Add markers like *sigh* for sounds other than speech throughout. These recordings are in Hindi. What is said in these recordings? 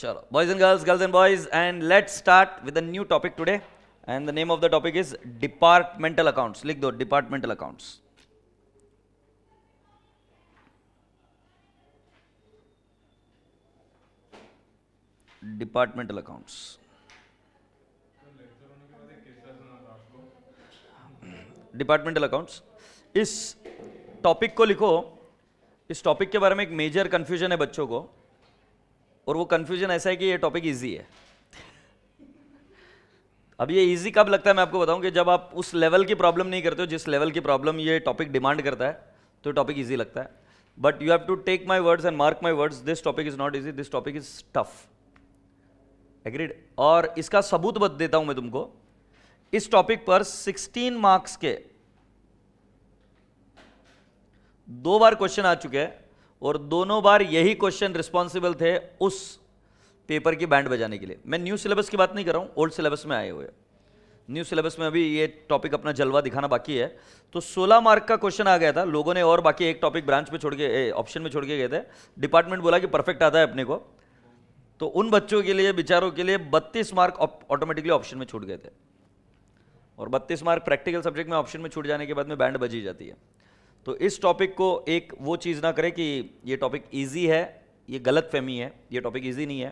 चलो boys and girls girls and boys and let start with a new topic today and the name of the topic is departmental accounts लिख दो departmental accounts departmental accounts departmental accounts इस टॉपिक को लिखो इस टॉपिक के बारे में एक मेजर कंफ्यूजन है बच्चों को और वो कन्फ्यूजन ऐसा है कि ये टॉपिक ईजी है अब ये इजी कब लगता है मैं आपको बताऊं कि जब आप उस लेवल की प्रॉब्लम नहीं करते हो जिस लेवल की प्रॉब्लम ये टॉपिक डिमांड करता है तो टॉपिक ईजी लगता है but you have to take my words and mark my words this topic is not easy this topic is tough agreed और इसका सबूत बत देता हूं मैं तुमको इस टॉपिक पर 16 मार्क्स के दो बार क्वेश्चन आ चुके हैं और दोनों बार यही क्वेश्चन रिस्पॉन्सिबल थे उस पेपर की बैंड बजाने के लिए मैं न्यू सिलेबस की बात नहीं कर रहा हूँ ओल्ड सिलेबस में आए हुए न्यू सिलेबस में अभी ये टॉपिक अपना जलवा दिखाना बाकी है तो 16 मार्क का क्वेश्चन आ गया था लोगों ने और बाकी एक टॉपिक ब्रांच में छोड़ के ऑप्शन में छोड़ के गए थे डिपार्टमेंट बोला कि परफेक्ट आता है अपने को तो उन बच्चों के लिए बेचारों के लिए 32 मार्क ऑटोमेटिकली ऑप्शन में छूट गए थे और 32 मार्क प्रैक्टिकल सब्जेक्ट में ऑप्शन में छूट जाने के बाद में बैंड बजी जाती है तो इस टॉपिक को एक वो चीज़ ना करें कि ये टॉपिक ईजी है ये गलत फहमी है ये टॉपिक ईजी नहीं है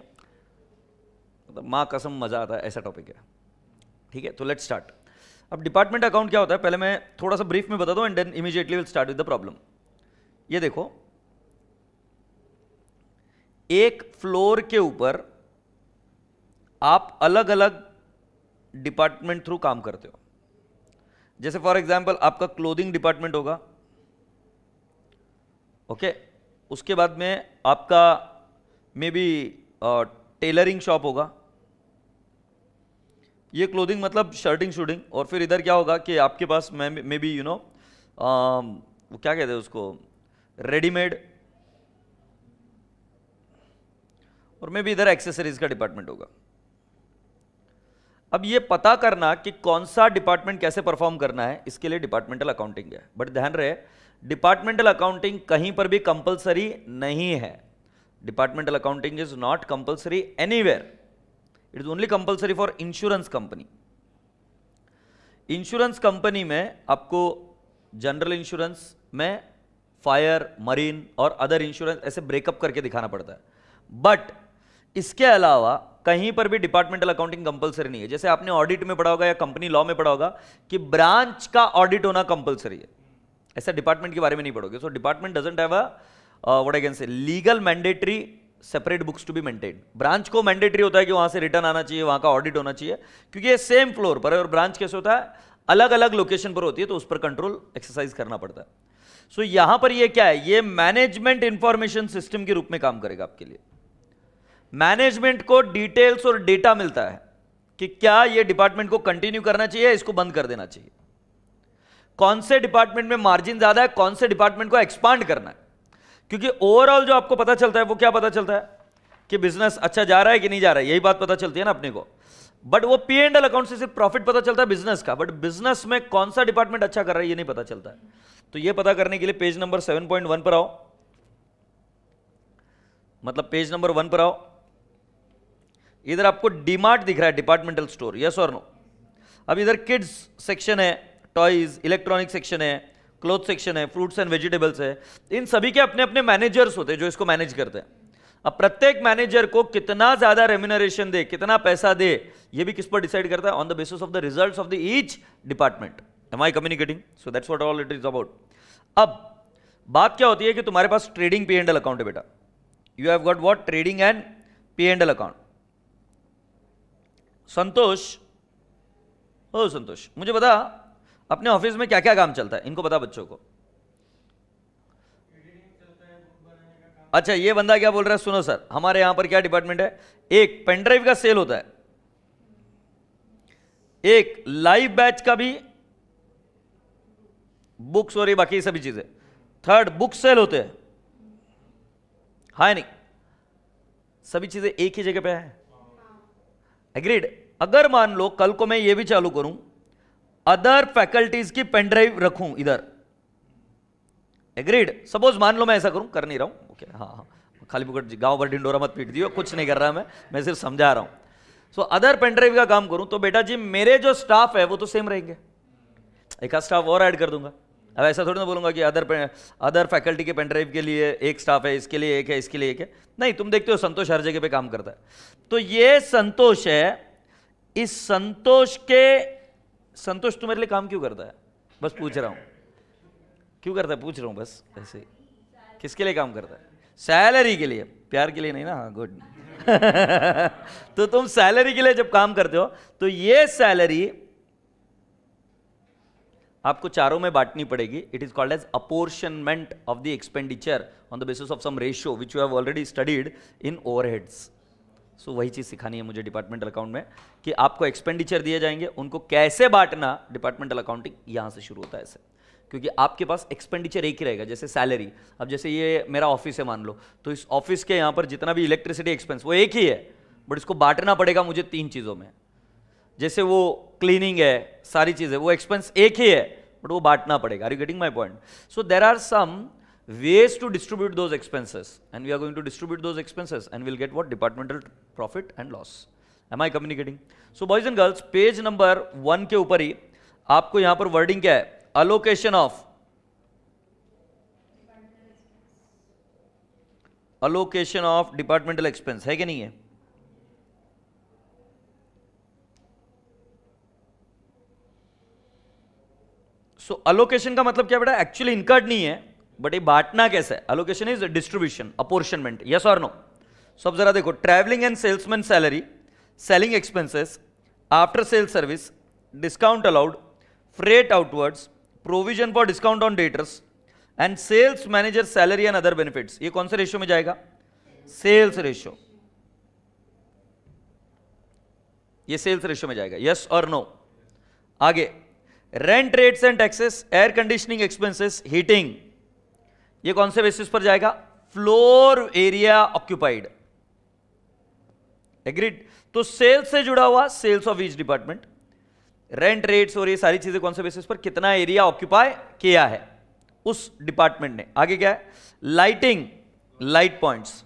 मतलब तो माँ कसम मज़ा आता है ऐसा टॉपिक है ठीक है तो लेट स्टार्ट अब डिपार्टमेंट अकाउंट क्या होता है पहले मैं थोड़ा सा ब्रीफ में बता दूँ and then immediately will start with the problem ये देखो एक फ्लोर के ऊपर आप अलग अलग डिपार्टमेंट थ्रू काम करते हो जैसे फॉर एग्जाम्पल आपका क्लोथिंग डिपार्टमेंट होगा ओके उसके बाद में आपका मे बी टेलरिंग शॉप होगा ये क्लोथिंग मतलब शर्टिंग शूटिंग और फिर इधर क्या होगा कि आपके पास मे बी यू नो वो क्या कहते हैं उसको रेडीमेड और मे बी इधर एक्सेसरीज का डिपार्टमेंट होगा अब ये पता करना कि कौन सा डिपार्टमेंट कैसे परफॉर्म करना है इसके लिए डिपार्टमेंटल अकाउंटिंग है बट ध्यान रहे डिपार्टमेंटल अकाउंटिंग कहीं पर भी कंपलसरी नहीं है departmental accounting is not compulsory anywhere it is only compulsory for insurance company insurance company में आपको जनरल इंश्योरेंस में फायर मरीन और अदर इंश्योरेंस ऐसे ब्रेकअप करके दिखाना पड़ता है बट इसके अलावा कहीं पर भी डिपार्टमेंटल अकाउंटिंग कंपलसरी नहीं है जैसे आपने ऑडिट में पढ़ा होगा या कंपनी लॉ में पढ़ा होगा कि ब्रांच का ऑडिट होना कंपलसरी है ऐसा डिपार्टमेंट के बारे में नहीं पढ़ोगे so department doesn't have a what I can say legal mandatory separate books to be maintain branch को मैंडेटरी होता है कि वहां से रिटर्न आना चाहिए वहां का ऑडिट होना चाहिए क्योंकि ये सेम फ्लोर पर है और ब्रांच कैसे होता है अलग अलग लोकेशन पर होती है तो उस पर कंट्रोल एक्सरसाइज करना पड़ता है सो so, यहां पर ये क्या है ये मैनेजमेंट इंफॉर्मेशन सिस्टम के रूप में काम करेगा आपके लिए मैनेजमेंट को डिटेल्स और डेटा मिलता है कि क्या ये डिपार्टमेंट को कंटिन्यू करना चाहिए इसको बंद कर देना चाहिए कौन से डिपार्टमेंट में मार्जिन ज्यादा है कौन से डिपार्टमेंट को एक्सपांड करना है क्योंकि ओवरऑल जो आपको पता चलता है वो क्या पता चलता है कि बिजनेस अच्छा जा रहा है कि नहीं जा रहा है यही बात पता चलती है ना अपने को बट वो पी एंड एल अकाउंट से सिर्फ प्रॉफिट पता चलता है बिजनेस का बट बिजनेस में कौन सा डिपार्टमेंट अच्छा कर रहा है ये नहीं पता चलता है तो ये पता करने के लिए page number seven point one पर आओ मतलब पेज नंबर वन पर आओ इधर आपको डीमार्ट दिख रहा है डिपार्टमेंटल स्टोर यस और नो अब इधर किड्स सेक्शन है टॉयज इलेक्ट्रॉनिक सेक्शन है क्लोथ सेक्शन है फ्रूट्स एंड वेजिटेबल्स है इन सभी के अपने अपने मैनेजर्स होते हैं जो इसको मैनेज करते हैं अब प्रत्येक मैनेजर को कितना ज्यादा रेम्यूनरेशन दे कितना पैसा दे ये भी किस पर डिसाइड करता है on the basis of the result of the each department am I communicating so that's what all it is about अब बात क्या होती है कि तुम्हारे पास trading P and L account है बेटा you have got what trading and P and L account Santosh ओ संतोष मुझे बता अपने ऑफिस में क्या क्या काम चलता है इनको बता बच्चों को अच्छा ये बंदा क्या बोल रहा है सुनो सर हमारे यहां पर क्या डिपार्टमेंट है एक पेनड्राइव का सेल होता है एक लाइव बैच का भी बुक्स और ये बाकी सभी चीजें थर्ड बुक सेल होते हैं हाय नहीं सभी चीजें एक ही जगह पे है एग्रीड अगर मान लो कल को मैं ये भी चालू करूं अदर फैकल्टीज की पेनड्राइव रखूं इधर एग्रीड सपोज मान लो मैं ऐसा करूं कर नहीं रहा हूं ओके okay, हाँ हाँ खाली जी गांव भर ढिंडोरा मत पीट दियो कुछ नहीं कर रहा मैं मैं सिर्फ समझा रहा हूं सो अदर पेनड्राइव का काम करूं तो बेटा जी मेरे जो स्टाफ है वो तो सेम रहेंगे एक स्टाफ और ऐड कर दूंगा अब ऐसा थोड़ी ना बोलूंगा कि अदर अदर फैकल्टी के पेनड्राइव के लिए एक स्टाफ है इसके लिए एक है इसके लिए एक है नहीं तुम देखते हो संतोष हर जगह पे काम करता है तो ये संतोष है इस संतोष के संतोष तुम्हारे लिए काम क्यों करता है बस पूछ रहा हूं क्यों करता है पूछ रहा हूं बस ऐसे किसके लिए काम करता है सैलरी के लिए प्यार के लिए नहीं ना हाँ गुड *laughs* तो तुम सैलरी के लिए जब काम करते हो तो ये सैलरी आपको चारों में बांटनी पड़ेगी it is called as apportionment of the expenditure on the basis of some ratio which you have already studied in overheads so वही चीज़ सिखानी है मुझे डिपार्टमेंटल अकाउंट में कि आपको एक्सपेंडिचर दिए जाएंगे उनको कैसे बांटना डिपार्टमेंटल अकाउंटिंग यहाँ से शुरू होता है ऐसे क्योंकि आपके पास एक्सपेंडिचर एक ही रहेगा जैसे सैलरी अब जैसे ये मेरा ऑफिस है मान लो तो इस ऑफिस के यहाँ पर जितना भी इलेक्ट्रिसिटी एक्सपेंस वो एक ही है बट इसको बांटना पड़ेगा मुझे तीन चीज़ों में जैसे वो क्लीनिंग है सारी चीज़ें वो एक्सपेंस एक ही है बट वो बांटना पड़ेगा are you getting my point so there are some ways to distribute those expenses and we are going to distribute those expenses and we'll get what departmental profit and loss am i communicating so boys and girls page number 1 ke upar hi aapko yahan par wording kya hai allocation of allocation of departmental expense hai कि nahi hai so so, allocation का मतलब क्या बेटा एक्चुअली इनकर्ड नहीं है बट ये बांटना कैसे allocation is distribution apportionment yes और नो सो अब जरा देखो travelling and salesman salary selling expenses after sale service discount allowed freight outwards provision for discount on debtors and sales manager salary and other benefits ये कौन से रेशियो में जाएगा सेल्स रेशियो ये सेल्स रेशियो में जाएगा यस और नो आगे rent rates and taxes air conditioning expenses heating ये कौन से बेसिस पर जाएगा फ्लोर एरिया ऑक्यूपाइड एग्रीड तो सेल्स से जुड़ा हुआ sales of each department rent rates और ये सारी चीजें कौन से बेसिस पर कितना एरिया ऑक्यूपाई किया है उस डिपार्टमेंट ने आगे क्या है lighting light points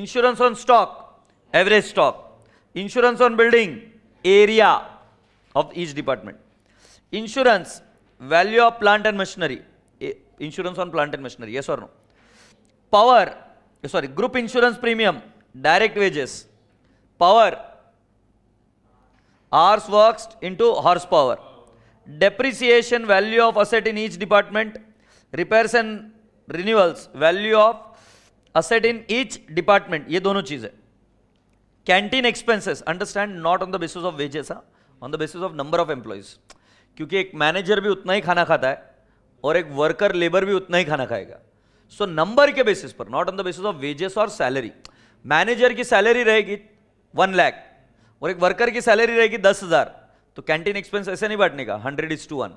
insurance on stock average stock insurance on building area of each department insurance value of plant and machinery insurance on plant and machinery yes or no power sorry group insurance premium direct wages power hours worked into horsepower depreciation value of asset in each department repairs and renewals value of asset in each department ये दोनों चीजें canteen expenses understand not on the basis of wages on the basis of number of employees क्योंकि एक मैनेजर भी उतना ही खाना खाता है और एक वर्कर लेबर भी उतना ही खाना खाएगा सो so, नंबर के बेसिस पर not on the basis of wages और सैलरी मैनेजर की सैलरी रहेगी वन लैख और एक वर्कर की सैलरी रहेगी दस हजार तो कैंटीन एक्सपेंस ऐसे नहीं बांटने का हंड्रेड इज टू वन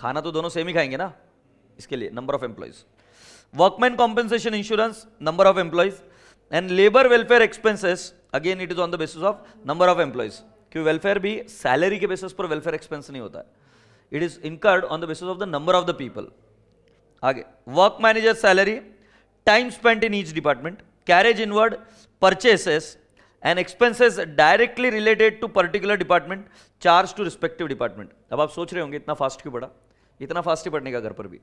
खाना तो दोनों सेम ही खाएंगे ना इसके लिए number of employees workman compensation insurance number of employees and labour welfare expenses again it is on the basis of number of employees क्योंकि वेलफेयर भी सैलरी के बेसिस पर वेलफेयर एक्सपेंस नहीं होता है it is incurred on the basis of the number of the people आगे work manager salary time spend in each department carriage inward purchases and expenses directly related to particular department charge to respective department अब आप सोच रहे होंगे इतना फास्ट क्यों पढ़ा इतना फास्ट ही पढ़ने का घर पर भी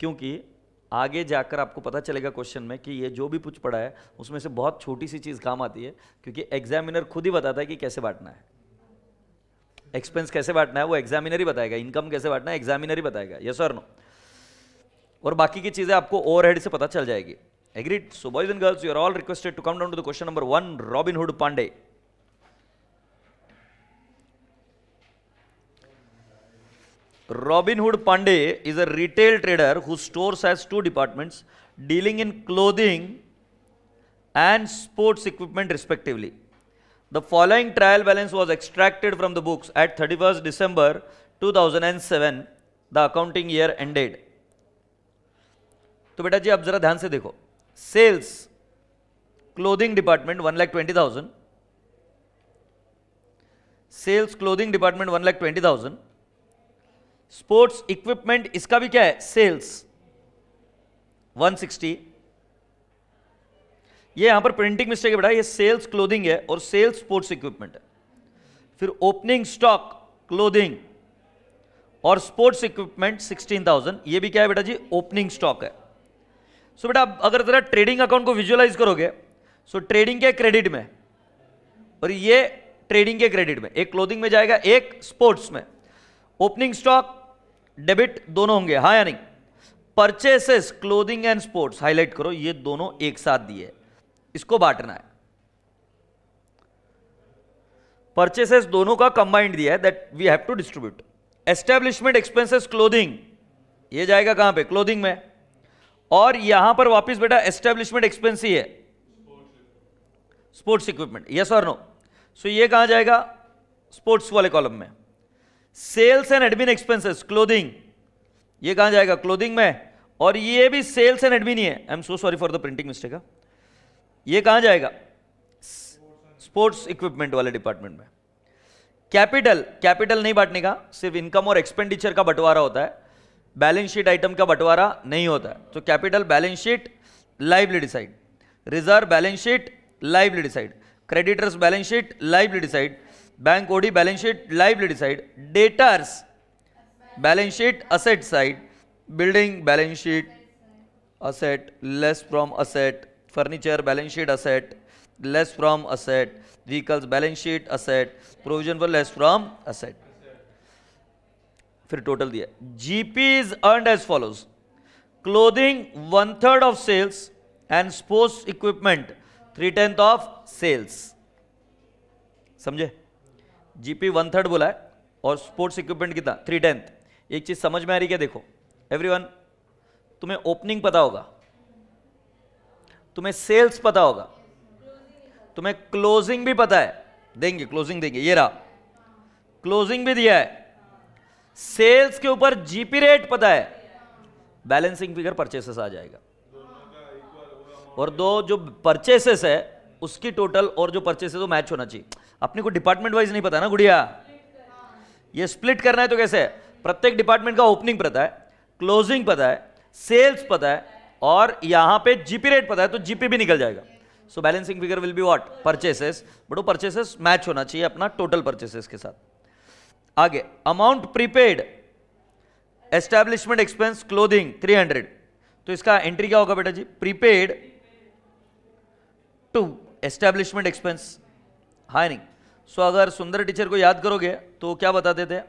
क्योंकि आगे जाकर आपको पता चलेगा क्वेश्चन में कि ये जो भी कुछ पढ़ा है उसमें से बहुत छोटी सी चीज़ काम आती है क्योंकि एग्जामिनर खुद ही बताता है कि कैसे बांटना है एक्सपेंस कैसे बांटना है वो एग्जामिनर ही बताएगा इनकम कैसे बांटना है एग्जामिनर ही बताएगा यस और नो और बाकी की चीज़ें आपको ओवरहेड से पता चल जाएगी agreed so boys and girls you are all requested to come down to the question number one Hood Pandey Robin Hood Pandey is a retail trader who stores has two departments dealing in clothing and sports equipment respectively The following trial balance was extracted from the books at 31st December 2007, the accounting year ended. तो बेटा जी आप जरा ध्यान से देखो sales clothing department one lakh twenty thousand sales clothing department one lakh twenty thousand sports equipment इसका भी क्या है सेल्स वन सिक्सटी ये यहां पर प्रिंटिंग मिस्टेक है बेटा ये सेल्स क्लोथिंग है और सेल्स स्पोर्ट्स इक्विपमेंट है फिर ओपनिंग स्टॉक क्लोथिंग और स्पोर्ट्स इक्विपमेंट 16,000 ये भी क्या है बेटा जी ओपनिंग स्टॉक है सो so बेटा अगर जरा ट्रेडिंग अकाउंट को विजुअलाइज करोगे सो so ट्रेडिंग के क्रेडिट में और ये ट्रेडिंग के क्रेडिट में एक क्लोथिंग में जाएगा एक स्पोर्ट्स में ओपनिंग स्टॉक डेबिट दोनों होंगे हाँ या नहीं purchases clothing and sports highlight करो ये दोनों एक साथ दिए इसको बांटना है परचेसेस दोनों का कंबाइंड दिया है that we have to distribute establishment expenses clothing ये जाएगा कहां पे क्लोथिंग में और यहां पर वापस बेटा एस्टेब्लिशमेंट एक्सपेंस ही है स्पोर्ट्स इक्विपमेंट यस और नो सो ये कहां जाएगा स्पोर्ट्स वाले कॉलम में sales and admin expenses clothing ये कहां जाएगा क्लोथिंग में और ये भी सेल्स एंड एडमिन ही है I am so sorry for the printing mistake ये कहां जाएगा स्पोर्ट्स इक्विपमेंट वाले डिपार्टमेंट में कैपिटल कैपिटल नहीं बांटने का सिर्फ इनकम और एक्सपेंडिचर का बंटवारा होता है बैलेंस शीट आइटम का बंटवारा नहीं होता है तो capital balance sheet liability side reserve balance sheet liability side creditors balance sheet liability side bank OD balance sheet liability side debtors balance sheet asset side building balance sheet asset less from asset furniture balance sheet asset less from asset vehicles balance sheet asset provision for less from asset फिर टोटल दिया GP is earn as follows clothing one third of sales and sports equipment three tenth of sales समझे जीपी वन थर्ड बोला है और स्पोर्ट्स इक्विपमेंट कितना थ्री टेंथ एक चीज समझ में आ रही क्या देखो एवरीवन तुम्हें ओपनिंग पता होगा तुम्हें सेल्स पता होगा तुम्हें क्लोजिंग भी पता है देंगे क्लोजिंग देंगे ये रहा क्लोजिंग भी दिया है सेल्स के ऊपर जीपी रेट पता है बैलेंसिंग फिगर परचेसेस आ जाएगा और दो जो परचेसेस है उसकी टोटल और जो परचेसेस वो मैच होना चाहिए अपने को डिपार्टमेंट वाइज नहीं पता ना गुड़िया ये स्प्लिट करना है तो कैसे प्रत्येक डिपार्टमेंट का ओपनिंग पता है क्लोजिंग पता है सेल्स पता है और यहां पे जीपी रेट पता है तो जीपी भी निकल जाएगा so balancing figure will be what purchases but वो परचेसेस मैच होना चाहिए अपना टोटल परचेसेस के साथ आगे amount prepaid establishment expense clothing 300 तो इसका एंट्री क्या होगा बेटा जी प्रीपेड टू एस्टैब्लिशमेंट एक्सपेंस नहीं सो अगर सुंदर टीचर को याद करोगे तो क्या बताते थे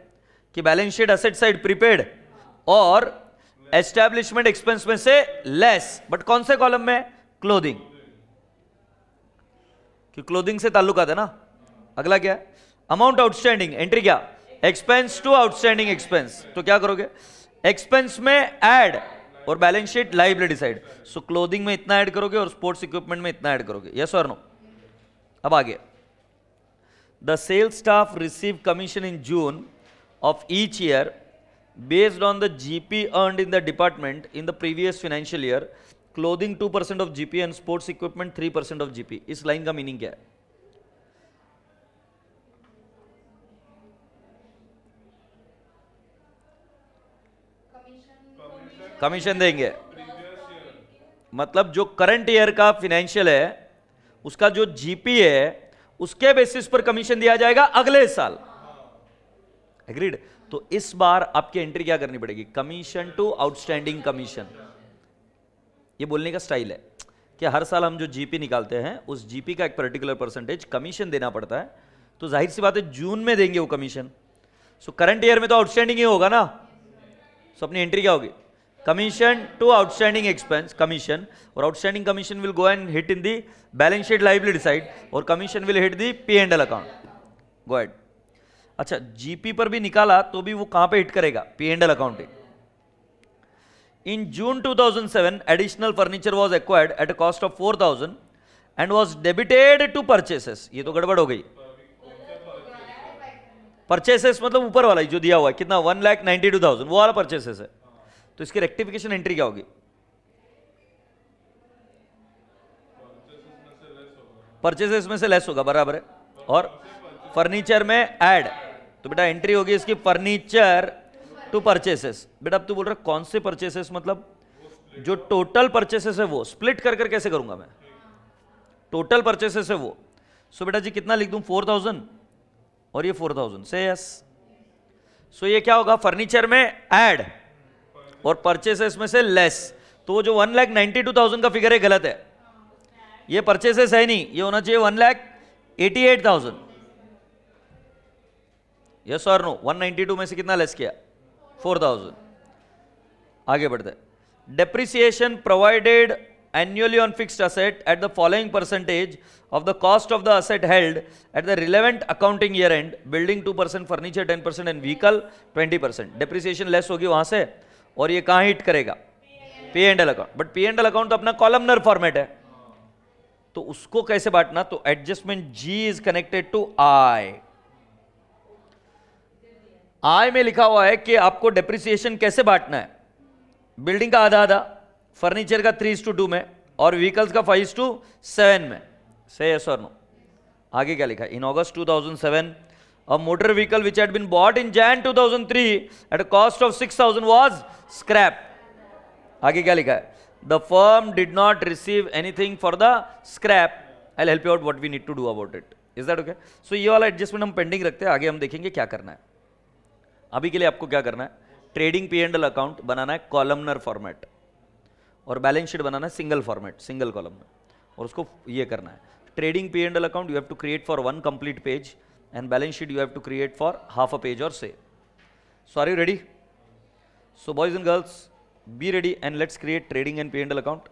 कि balance sheet asset side prepaid और एस्टेब्लिशमेंट एक्सपेंस में से लेस बट कौन से कॉलम में क्लोदिंग क्योंकि क्लोदिंग से ताल्लुक आता है ना अगला क्या है अमाउंट आउटस्टैंडिंग एंट्री क्या एक्सपेंस टू आउटस्टैंडिंग एक्सपेंस तो क्या करोगे एक्सपेंस में एड और balance sheet liability side so clothing में इतना ऐड करोगे और स्पोर्ट्स इक्विपमेंट में इतना ऐड करोगे यस और नो अब आगे the sales staff receive commission in June of each year based on the GP earned in the department in the previous financial year, clothing 2% of GP and sports equipment 3% of GP. इस लाइन का मीनिंग क्या है कमीशन देंगे मतलब जो करंट ईयर का फाइनेंशियल है उसका जो जीपी है उसके बेसिस पर कमीशन दिया जाएगा अगले साल एग्रीड तो इस बार आपकी एंट्री क्या करनी पड़ेगी कमीशन टू आउटस्टैंडिंग कमीशन ये बोलने का स्टाइल है कि हर साल हम जो जीपी निकालते हैं उस जीपी का एक पर्टिकुलर परसेंटेज कमीशन देना पड़ता है तो जाहिर सी बात है जून में देंगे वो कमीशन सो करंट ईयर में तो आउटस्टैंडिंग ही होगा ना सो अपनी एंट्री क्या होगी commission to outstanding expense commission और outstanding commission will go and hit in the balance sheet liability side और commission will hit the P and L account go add अच्छा जीपी पर भी निकाला तो भी वो कहां पे हिट करेगा P and L account in June 2007 additional furniture was acquired at a cost of 4000 and was debited to purchases ये तो गड़बड़ हो गई परचेसेस मतलब ऊपर वाला जो दिया हुआ है कितना one lakh ninety two thousand वो वाला परचेसेस है तो इसकी रेक्टिफिकेशन एंट्री क्या होगी परचेसेस में से लेस होगा बराबर है और फर्नीचर में एड तो बेटा एंट्री होगी इसकी फर्नीचर टू परचेसेस बेटा अब तू बोल रहा कौन से परचेसेस मतलब जो टोटल परचेसेस है वो स्प्लिट कर कर कैसे करूंगा मैं टोटल परचेसेस है वो सो so, बेटा जी कितना लिख दूं फोर थाउजेंड और ये फोर थाउजेंड से यस सो ये क्या होगा फर्नीचर में एड और परचेसेस में से लेस तो जो one lakh ninety two thousand का फिगर है गलत है ये परचेसेस है नहीं ये होना चाहिए one lakh eighty eight thousand yes और नो 192 में से कितना लेस किया 4000 आगे बढ़ते depreciation provided annually on fixed asset at the following percentage of the cost of the asset held at the relevant accounting year end building 2 percent furniture 10 percent and vehicle 20 percent depreciation less होगी वहां से और ये कहां हिट करेगा P and L account but P and L account तो अपना कॉलमनर फॉर्मेट है तो उसको कैसे बांटना तो adjustment G is connected to I आय में लिखा हुआ है कि आपको डेप्रिसिएशन कैसे बांटना है बिल्डिंग का आधा आधा फर्नीचर का थ्री टू टू में और व्हीकल्स का फाइव टू सेवन में सही है सर नो आगे क्या लिखा in August two thousand seven motor vehicle which had been bought in Jan two thousand three at cost of six thousand was scrap आगे क्या लिखा है the firm did not receive anything for the scrap I help you out what we need to do about it is that okay so ये वाला एडजस्टमेंट हम पेंडिंग रखते हैं आगे हम देखेंगे क्या करना है अभी के लिए आपको क्या करना है trading P and L account बनाना है कॉलमनर फॉर्मेट और बैलेंस शीट बनाना है सिंगल फॉर्मेट सिंगल कॉलम में और उसको ये करना है trading P and L account you have to create for one complete page and balance sheet you have to create for half a page और say so are you ready so boys and girls be ready and let's create trading and P and L account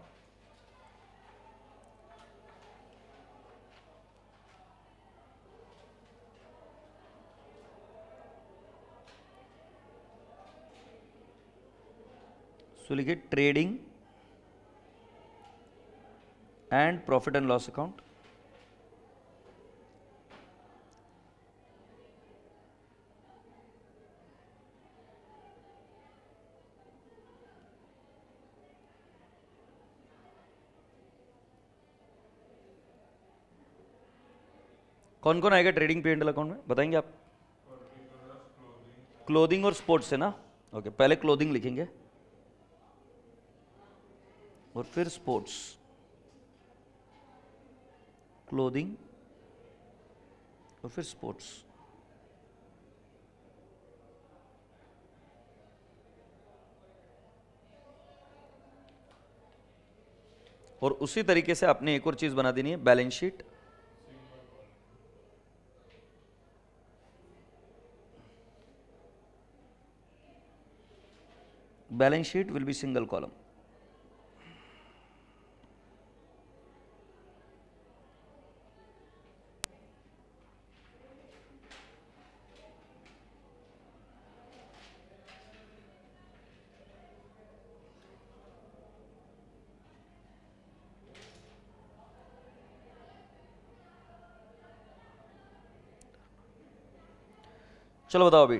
तो लिखिए trading and profit and loss account कौन कौन आएगा ट्रेडिंग पी एंडल अकाउंट में बताएंगे आप क्लोथिंग और स्पोर्ट्स है ना ओके okay, पहले क्लोथिंग लिखेंगे और फिर स्पोर्ट्स क्लोदिंग और फिर स्पोर्ट्स और उसी तरीके से आपने एक और चीज बना देनी है balance sheet balance sheet will be single column चलो बताओ अभी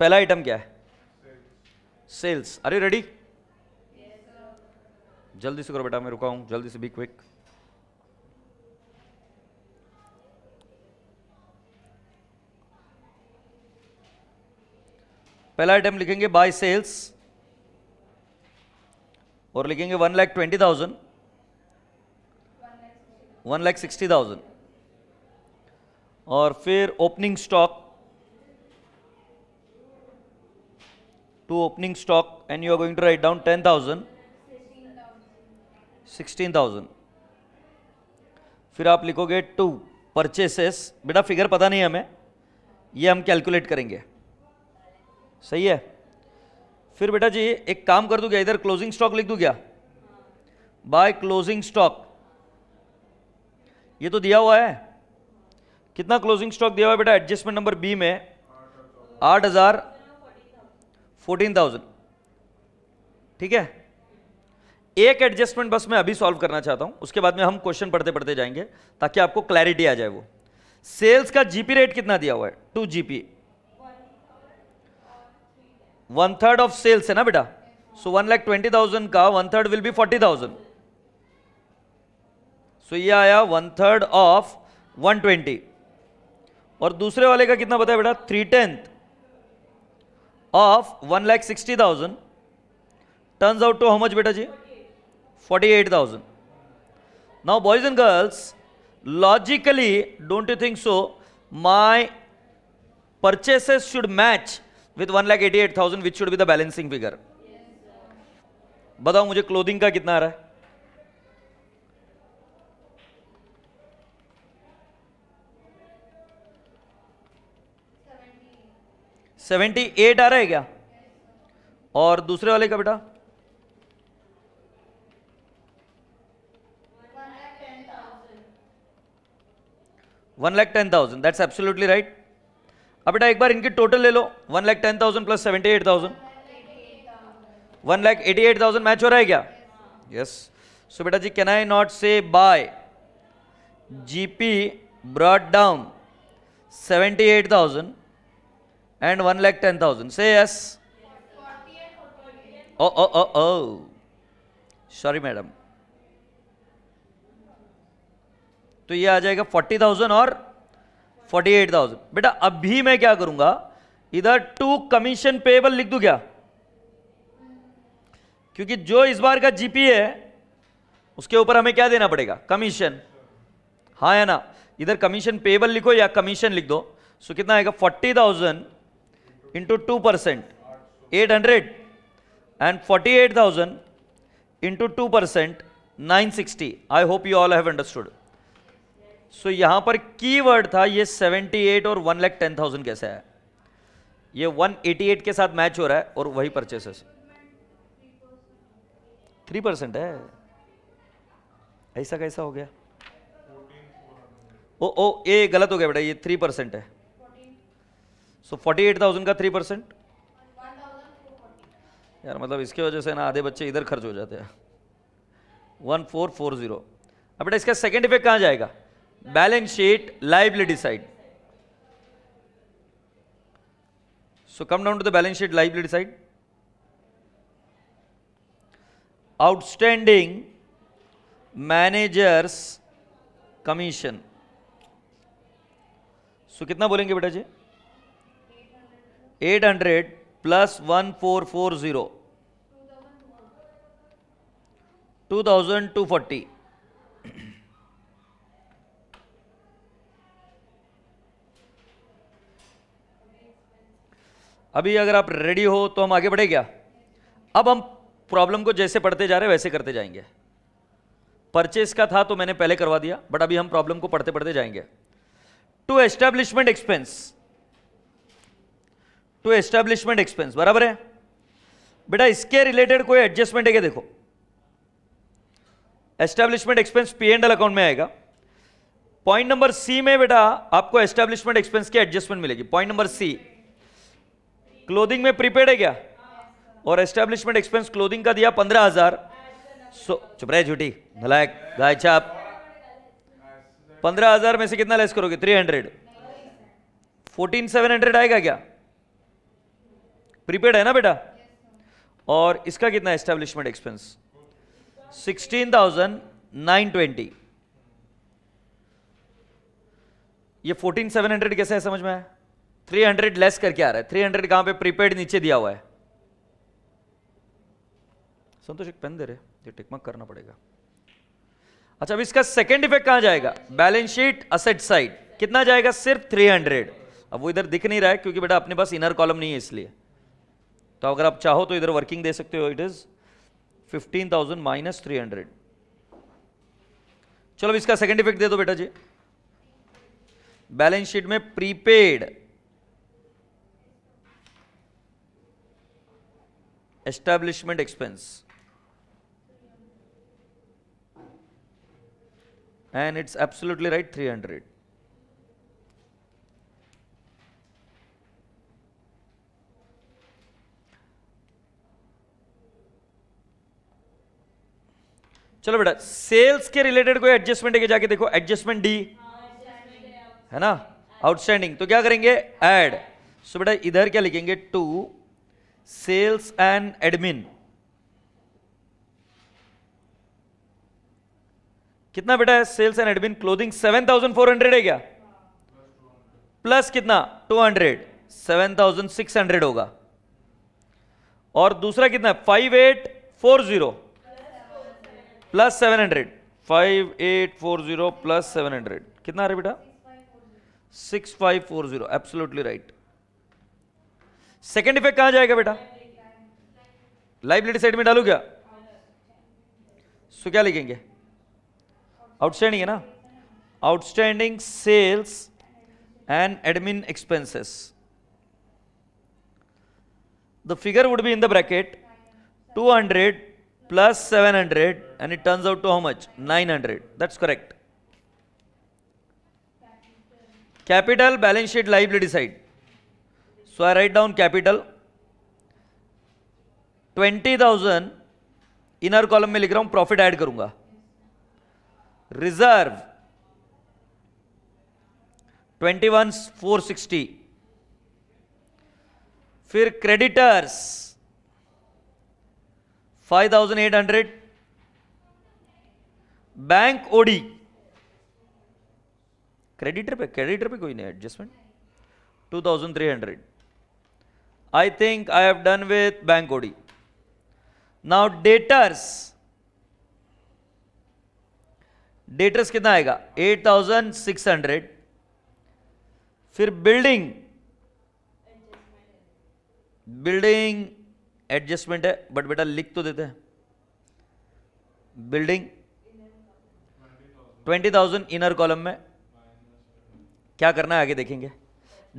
पहला आइटम क्या है सेल्स अरे रेडी जल्दी से करो बेटा मैं रुका हूं जल्दी से बी क्विक पहला आइटम लिखेंगे बाय सेल्स और लिखेंगे one lakh twenty thousand one lakh sixty thousand और फिर ओपनिंग स्टॉक to opening stock and you are going to write down 10,000 16,000 फिर आप लिखोगे टू परचेसेस बेटा फिगर पता नहीं हमें ये हम कैलकुलेट करेंगे सही है फिर बेटा जी एक काम कर दूँ क्या इधर क्लोजिंग स्टॉक लिख दू क्या बाय क्लोजिंग स्टॉक ये तो दिया हुआ है कितना क्लोजिंग स्टॉक दिया हुआ है बेटा एडजस्टमेंट नंबर बी में आठ हज़ार फोर्टीन थाउजेंड ठीक है एक एडजस्टमेंट बस मैं अभी सॉल्व करना चाहता हूं उसके बाद में हम क्वेश्चन पढ़ते पढ़ते जाएंगे ताकि आपको क्लैरिटी आ जाए वो सेल्स का जीपी रेट कितना दिया हुआ है to GP one third of sales है ना बेटा so one lakh twenty thousand का one third will be forty thousand so ये आया one third of one twenty और दूसरे वाले का कितना बताया बेटा three tenth of one lakh sixty thousand turns out to how much बेटा जी forty eight thousand now boys and girls logically don't you think so my purchases should match with one lakh eighty eight thousand which should be the balancing figure बताओ मुझे क्लोदिंग का कितना आ रहा है सेवेंटी एट आ रहा है क्या और दूसरे वाले का बेटा one lakh ten thousand that's absolutely right अब बेटा एक बार इनकी टोटल ले लो one lakh ten thousand plus seventy eight thousand one lakh eighty eight thousand match हो रहा है क्या यस सो बेटा जी can I not say by GP brought down seventy eight thousand and 1 lakh 10,000. Say yes. Oh, oh, oh, oh. Sorry, madam. तो ये आ जाएगा 40,000 और 48,000. बेटा अभी मैं क्या करूंगा इधर टू कमीशन पेबल लिख दू क्या क्योंकि जो इस बार का जीपी है उसके ऊपर हमें क्या देना पड़ेगा कमीशन हाँ है ना इधर कमीशन पेबल लिखो या कमीशन लिख दो सो so, कितना आएगा forty thousand into two percent eight hundred and forty eight thousand into two percent nine sixty I hope you all have understood so यहां पर की वर्ड था ये सेवेंटी एट और वन लैख टेन थाउजेंड कैसे है ये वन एटी एट के साथ मैच हो रहा है और वही परचेसेस थ्री परसेंट है ऐसा कैसा हो गया ओ ओ ये गलत हो गया बेटा ये थ्री परसेंट है सो फोर्टी एट थाउजेंड का थ्री परसेंट यार मतलब इसके वजह से ना आधे बच्चे इधर खर्च हो जाते हैं वन फोर फोर जीरो अब बेटा इसका सेकेंड इफेक्ट कहाँ जाएगा balance sheet liability side so come down to the balance sheet liability side outstanding managers commission so कितना बोलेंगे बेटा जी eight hundred plus one four four zero two thousand two forty अभी अगर आप रेडी हो तो हम आगे बढ़े क्या अब हम प्रॉब्लम को जैसे पढ़ते जा रहे वैसे करते जाएंगे परचेस का था तो मैंने पहले करवा दिया बट अभी हम प्रॉब्लम को पढ़ते पढ़ते जाएंगे to establishment expense to establishment expense बराबर है बेटा इसके रिलेटेड कोई एडजस्टमेंट है क्या देखो establishment expense P and L account में आएगा पॉइंट नंबर सी में बेटा आपको एस्टेब्लिशमेंट एक्सपेंस की एडजस्टमेंट मिलेगी पॉइंट नंबर सी क्लोथिंग में प्रीपेड है क्या और एस्टेब्लिशमेंट एक्सपेंस क्लोथिंग का दिया पंद्रह हजार सो चुप रहे झूठी भलायक गाय छाप पंद्रह हजार में से कितना लेस करोगे three hundred fourteen seven hundred आएगा क्या प्रीपेड है ना बेटा और इसका कितना establishment expense sixteen thousand nine twenty ये फोर्टीन सेवन हंड्रेड कैसे है समझ में आया थ्री हंड्रेड लेस करके आ रहा है थ्री हंड्रेड कहां पे प्रीपेड नीचे दिया हुआ है संतोष एक पेन दे रहे ये टिकमक करना पड़ेगा अच्छा अब इसका सेकेंड इफेक्ट कहां जाएगा बैलेंस शीट असेट साइड कितना जाएगा सिर्फ थ्री हंड्रेड अब वो इधर दिख नहीं रहा है क्योंकि बेटा अपने पास इनर कॉलम नहीं है इसलिए तो अगर आप चाहो तो इधर वर्किंग दे सकते हो it is fifteen thousand minus three hundred चलो इसका सेकेंड इफेक्ट दे दो बेटा जी बैलेंस शीट में prepaid establishment expense and it's absolutely right three hundred चलो बेटा सेल्स के रिलेटेड कोई एडजस्टमेंट है जाके देखो एडजस्टमेंट डी है ना आउटस्टैंडिंग तो क्या करेंगे एड सो बेटा इधर क्या लिखेंगे टू सेल्स एंड एडमिन कितना बेटा है sales and admin clothing seven thousand four hundred है क्या प्लस कितना two hundred seven thousand six hundred होगा और दूसरा कितना five eight four zero plus seven hundred five eight four zero plus seven hundred कितना आ रहा है बेटा six five four zero absolutely right second effect कहां जाएगा बेटा लाइबिलिटी साइड में डालू क्या सो क्या लिखेंगे आउटस्टैंडिंग है ना outstanding sales and admin expenses the figure would be in the bracket two hundred plus 700 and it turns out to how much 900 that's correct capital balance sheet liability side so i write down capital 20000 inner column में लिख रहा हूं प्रॉफिट ऐड 21 460 फिर creditors. Five thousand eight hundred bank OD creditor पे क्रेडिटर पे कोई नहीं adjustment two thousand three hundred I think I have done with bank OD now debtors debtors कितना आएगा एट थाउजेंड सिक्स हंड्रेड फिर बिल्डिंग बिल्डिंग एडजस्टमेंट है बट बेटा लिख तो देते हैं building twenty thousand inner column में क्या करना है आगे देखेंगे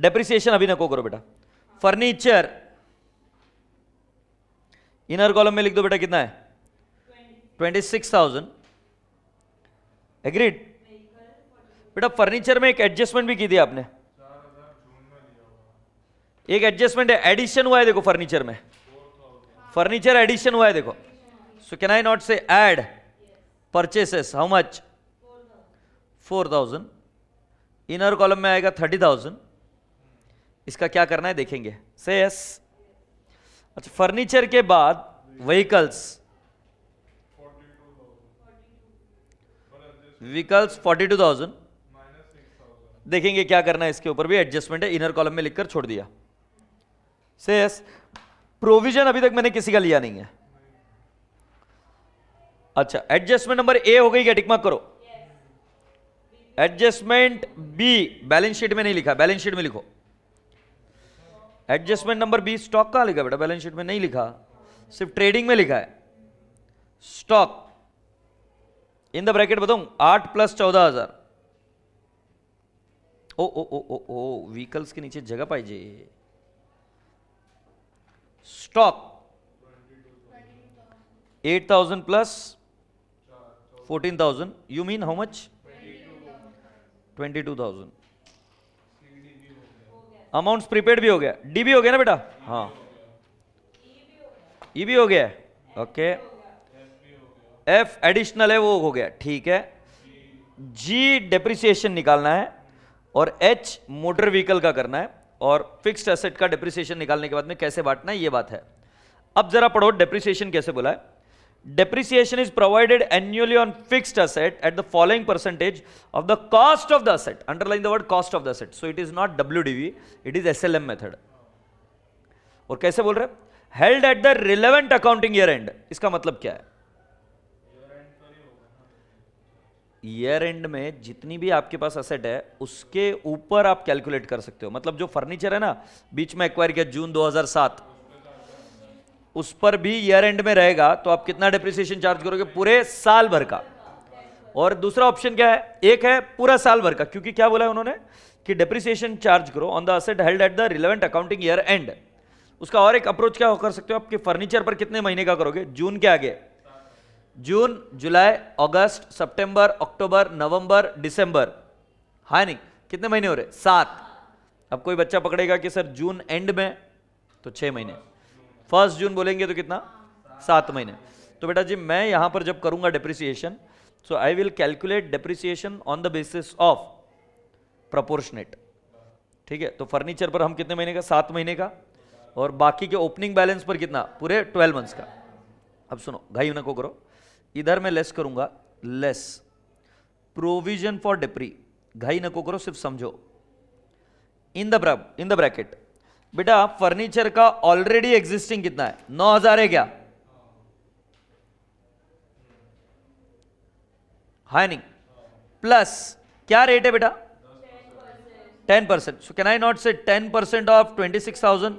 डेप्रिसिएशन अभी नको करो बेटा फर्नीचर इनर कॉलम में लिख दो बेटा कितना है ट्वेंटी सिक्स थाउजेंड एग्रीड बेटा फर्नीचर में एक एडजस्टमेंट भी की थी आपने एक एडजस्टमेंट है एडिशन हुआ है देखो फर्नीचर में फर्नीचर एडिशन हुआ है देखो so can I not say add purchases how much four thousand inner column में आएगा थर्टी थाउजेंड इसका क्या करना है देखेंगे से यस अच्छा फर्नीचर के बाद vehicles vehicles forty two thousand देखेंगे क्या करना है इसके ऊपर भी एडजस्टमेंट है इनर कॉलम में लिखकर छोड़ दिया से यस प्रोविजन अभी तक मैंने किसी का लिया नहीं है अच्छा एडजस्टमेंट नंबर ए हो गई क्या टिकमा करो एडजस्टमेंट बी बैलेंस शीट में नहीं लिखा बैलेंस शीट में लिखो एडजस्टमेंट नंबर बी स्टॉक का लिखा बेटा बैलेंस शीट में नहीं लिखा सिर्फ ट्रेडिंग में लिखा है स्टॉक इन द ब्रैकेट बताऊं आठ प्लस चौदह हजार ओ ओ ओ ओ ओ व्हीकल्स के नीचे जगह पाइजे stock 8000 plus 14000 you mean how much 22000 amounts prepaid भी हो गया डी भी हो गया ना बेटा हाँ ई भी हो गया ओके एफ एडिशनल है वो हो गया ठीक है जी डेप्रिसिएशन निकालना है और एच मोटर व्हीकल का करना है और फिक्स्ड एसेट का डिप्रिसिएशन निकालने के बाद में कैसे बांटना है ये बात है अब जरा पढ़ो डिप्रिसिएशन कैसे बोला है depreciation is provided annually on fixed asset at the following percentage of the cost of the asset underline the word cost of the asset so it is not W it is S method और कैसे बोल रहे held at the relevant accounting year end इसका मतलब क्या है ईयर एंड में जितनी भी आपके पास असेट है उसके ऊपर आप कैलकुलेट कर सकते हो मतलब जो फर्नीचर है ना बीच में एक्वायर किया जून 2007 उस पर भी ईयर एंड में रहेगा तो आप कितना डिप्रिसिएशन चार्ज करोगे पूरे साल भर का और दूसरा ऑप्शन क्या है एक है पूरा साल भर का क्योंकि क्या बोला है उन्होंने कि डिप्रिसिएशन चार्ज करो on the asset held at the relevant accounting year end उसका और एक अप्रोच क्या हो कर सकते हो आपके फर्नीचर पर कितने महीने का करोगे जून के आगे जून जुलाई अगस्त सितंबर अक्टूबर नवंबर दिसंबर हाँ नहीं कितने महीने हो रहे सात अब कोई बच्चा पकड़ेगा कि सर जून एंड में तो छः महीने फर्स्ट जून बोलेंगे तो कितना सात महीने तो बेटा जी मैं यहां पर जब करूँगा depreciation so I will calculate depreciation on the basis of proportionate ठीक है तो फर्नीचर पर हम कितने महीने का सात महीने का और बाकी के ओपनिंग बैलेंस पर कितना पूरे ट्वेल्व मंथ्स का अब सुनो घाई ना को करो इधर मैं लेस करूंगा लेस प्रोविजन फॉर डिप्री घाई नको करो सिर्फ समझो in the in the bracket बेटा फर्नीचर का ऑलरेडी एग्जिस्टिंग कितना है नौ हजार है क्या है नहीं प्लस क्या रेट है बेटा ten percent so can I not say ten percent of twenty six thousand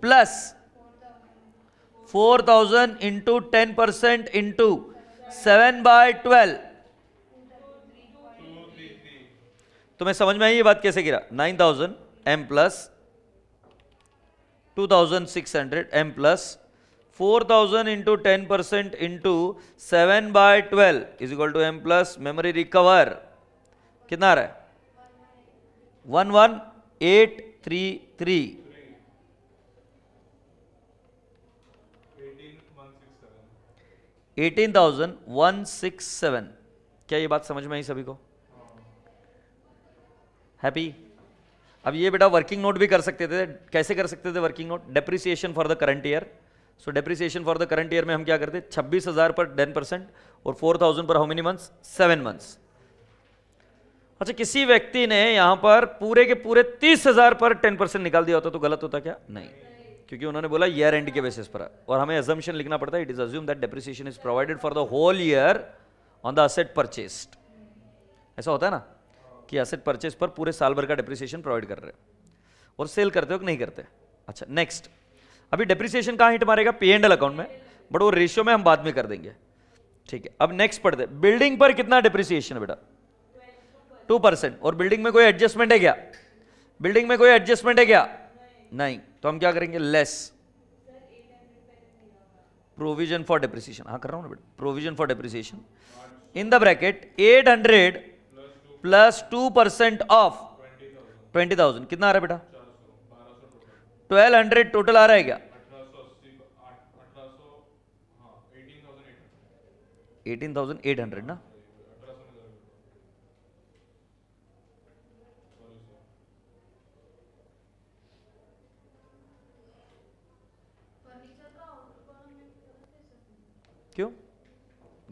plus four thousand into ten percent into seven by twelve तुम्हें तो समझ में आई ये बात कैसे गिरा nine thousand M plus two thousand six hundred M plus four thousand into ten percent into seven by twelve is equal to M plus memory recover कितना आ रहा है one one eight three three eighteen thousand one six seven क्या ये बात समझ में आई सभी को हैप्पी अब ये बेटा वर्किंग नोट भी कर सकते थे कैसे कर सकते थे working note depreciation for the current year so depreciation for the current year में हम क्या करते छब्बीस हजार पर टेन परसेंट और फोर थाउजेंड पर how many months seven months अच्छा किसी व्यक्ति ने यहां पर पूरे के पूरे तीस हजार पर टेन परसेंट निकाल दिया होता तो गलत होता क्या नहीं क्योंकि उन्होंने बोला ईयर एंड के बेसिस पर और हमें एजम्पन लिखना पड़ता है it is assume that depreciation is provided for the whole year on the asset purchased ऐसा होता है ना कि असेट परचेस पर पूरे साल भर का डिप्रिसिएशन प्रोवाइड कर रहे हैं और सेल करते हो कि नहीं करते अच्छा नेक्स्ट अभी डिप्रिसिएशन कहाँ हिट मारेगा पे एंड एल अकाउंट में बट वो रेशियो में हम बाद में कर देंगे ठीक है अब नेक्स्ट पढ़ते बिल्डिंग पर कितना डिप्रिसिएशन है बेटा टू परसेंट और बिल्डिंग में कोई एडजस्टमेंट है क्या बिल्डिंग में कोई एडजस्टमेंट है क्या नहीं तो हम क्या करेंगे लेस प्रोविजन फॉर डिप्रिसिएशन हाँ कर रहा हूँ ना बेटा provision for depreciation in the bracket 800 plus two percent of twenty thousand कितना आ रहा है बेटा ट्वेल्व हंड्रेड टोटल आ रहा है क्या एटीन थाउजेंड एट हंड्रेड ना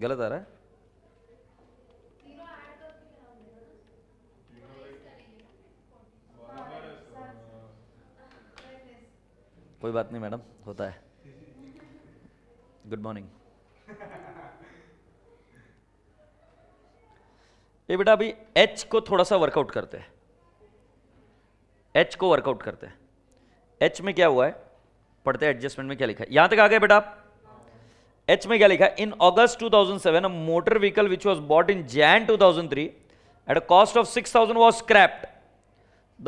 गलत आ रहा है कोई बात नहीं मैडम होता है गुड मॉर्निंग ये बेटा अभी एच को थोड़ा सा वर्कआउट करते हैं एच को वर्कआउट करते हैं एच में क्या हुआ है पढ़ते हैं एडजस्टमेंट में क्या लिखा है यहां तक आ गए बेटा आप एच में क्या लिखा in August 2007 seven motor vehicle which was bought in Jan 2003 at cost of 6000 was scrapped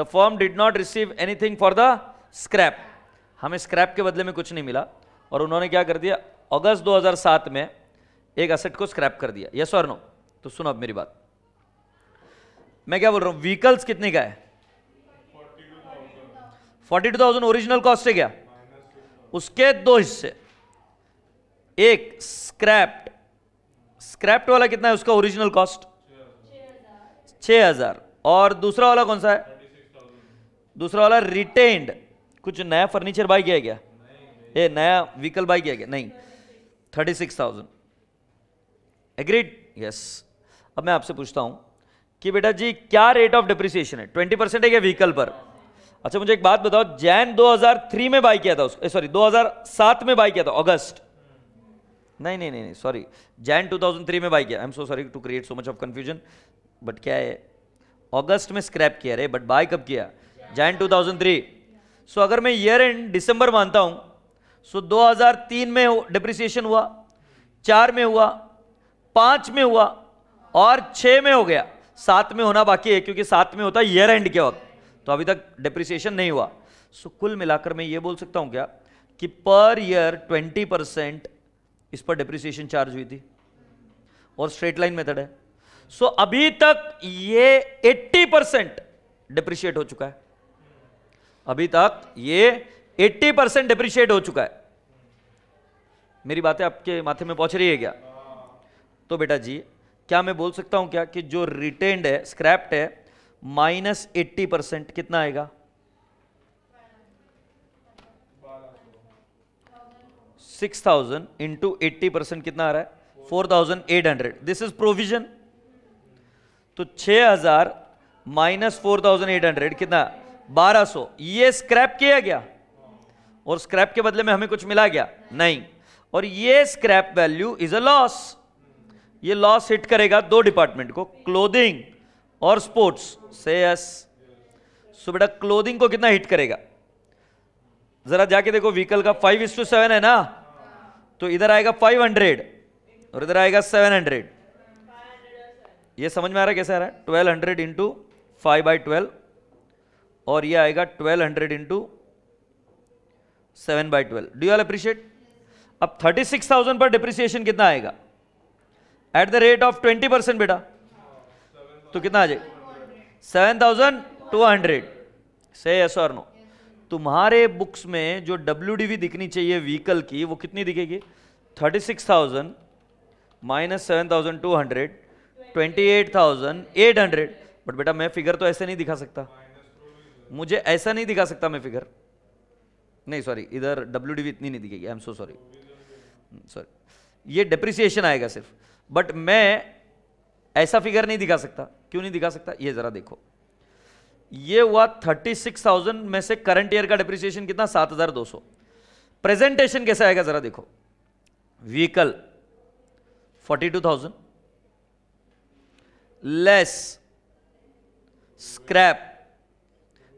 the firm did not receive anything for the scrap हमें स्क्रैप के बदले में कुछ नहीं मिला और उन्होंने क्या कर दिया अगस्त 2007 में एक असेट को स्क्रैप कर दिया यस और नो तो सुनो अब मेरी बात मैं क्या बोल रहा हूं व्हीकल्स कितने का है forty two thousand original cost है क्या उसके दो हिस्से एक स्क्रैप्ट स्क्रैप्ट वाला कितना है उसका ओरिजिनल कॉस्ट छ हजार और दूसरा वाला कौन सा है दूसरा वाला रिटेन्ड कुछ नया फर्नीचर बाई किया गया ये नया व्हीकल बाई किया गया नहीं thirty six thousand agreed yes अब मैं आपसे पूछता हूं कि बेटा जी क्या रेट ऑफ डिप्रिसिएशन है ट्वेंटी परसेंट है क्या व्हीकल पर अच्छा मुझे एक बात बताओ जैन 2003 में बाई किया था उसको सॉरी 2007 में बाई किया था अगस्त नहीं नहीं नहीं नहीं सॉरी जैन 2003 में बाई किया I am so sorry to create so much of confusion but क्या है अगस्त में स्क्रैप किया रे बट बाय कब किया जैन 2003 सो अगर मैं ईयर एंड दिसंबर मानता हूँ सो so 2003 में डिप्रिसिएशन हुआ चार में हुआ पाँच में हुआ और छः में हो गया सात में होना बाकी है क्योंकि सात में होता है ईयर एंड के वक्त तो अभी तक डिप्रिसिएशन नहीं हुआ सो so, कुल मिलाकर मैं ये बोल सकता हूँ क्या कि पर ईयर 20 परसेंट इस पर डिप्रिसिएशन चार्ज हुई थी और स्ट्रेट लाइन मेथड है सो so, अभी तक ये 80 परसेंट डिप्रिशिएट हो चुका है अभी तक ये 80 परसेंट डिप्रिशिएट हो चुका है मेरी बातें आपके माथे में पहुंच रही है क्या तो बेटा जी क्या मैं बोल सकता हूं क्या कि जो रिटेन्ड है स्क्रैप्ट है माइनस एट्टी परसेंट कितना आएगा six thousand into eighty percent कितना आ रहा है four thousand eight hundred this is provision तो छह हजार minus four thousand eight hundred कितना बारह सो ये स्क्रैप किया गया और स्क्रैप के बदले में हमें कुछ मिला गया नहीं और ये scrap value is a loss ये लॉस हिट करेगा दो डिपार्टमेंट को क्लोदिंग और स्पोर्ट्स से यस सो बेटा क्लोदिंग को कितना हिट करेगा जरा जाके देखो व्हीकल का फाइव इंस टू सेवन है ना तो इधर आएगा 500 और इधर आएगा 700 ये समझ में आ रहा है कैसे आ रहा है 1200 hundred into five by twelve और ये आएगा 1200 hundred into seven by twelve do all appreciate अब 36,000 पर डिप्रिसिएशन कितना आएगा at the rate of 20 percent बेटा तो कितना आ जाए सेवन थाउजेंड से यस और नो तुम्हारे बुक्स में जो डब्ल्यू दिखनी चाहिए व्हीकल की वो कितनी दिखेगी thirty six thousand minus seven thousand to hundred twenty eight thousand eight hundred but बेटा मैं फिगर तो ऐसे नहीं दिखा सकता मुझे ऐसा नहीं दिखा सकता मैं फिगर नहीं सॉरी इधर डब्ल्यू इतनी नहीं दिखेगी I am so sorry sorry ये डिप्रिसिएशन आएगा सिर्फ बट मैं ऐसा फिगर नहीं दिखा सकता क्यों नहीं दिखा सकता ये ज़रा देखो ये हुआ 36,000 में से करंट ईयर का डिप्रिसिएशन कितना 7,200 प्रेजेंटेशन कैसे आएगा जरा देखो व्हीकल 42,000 लेस स्क्रैप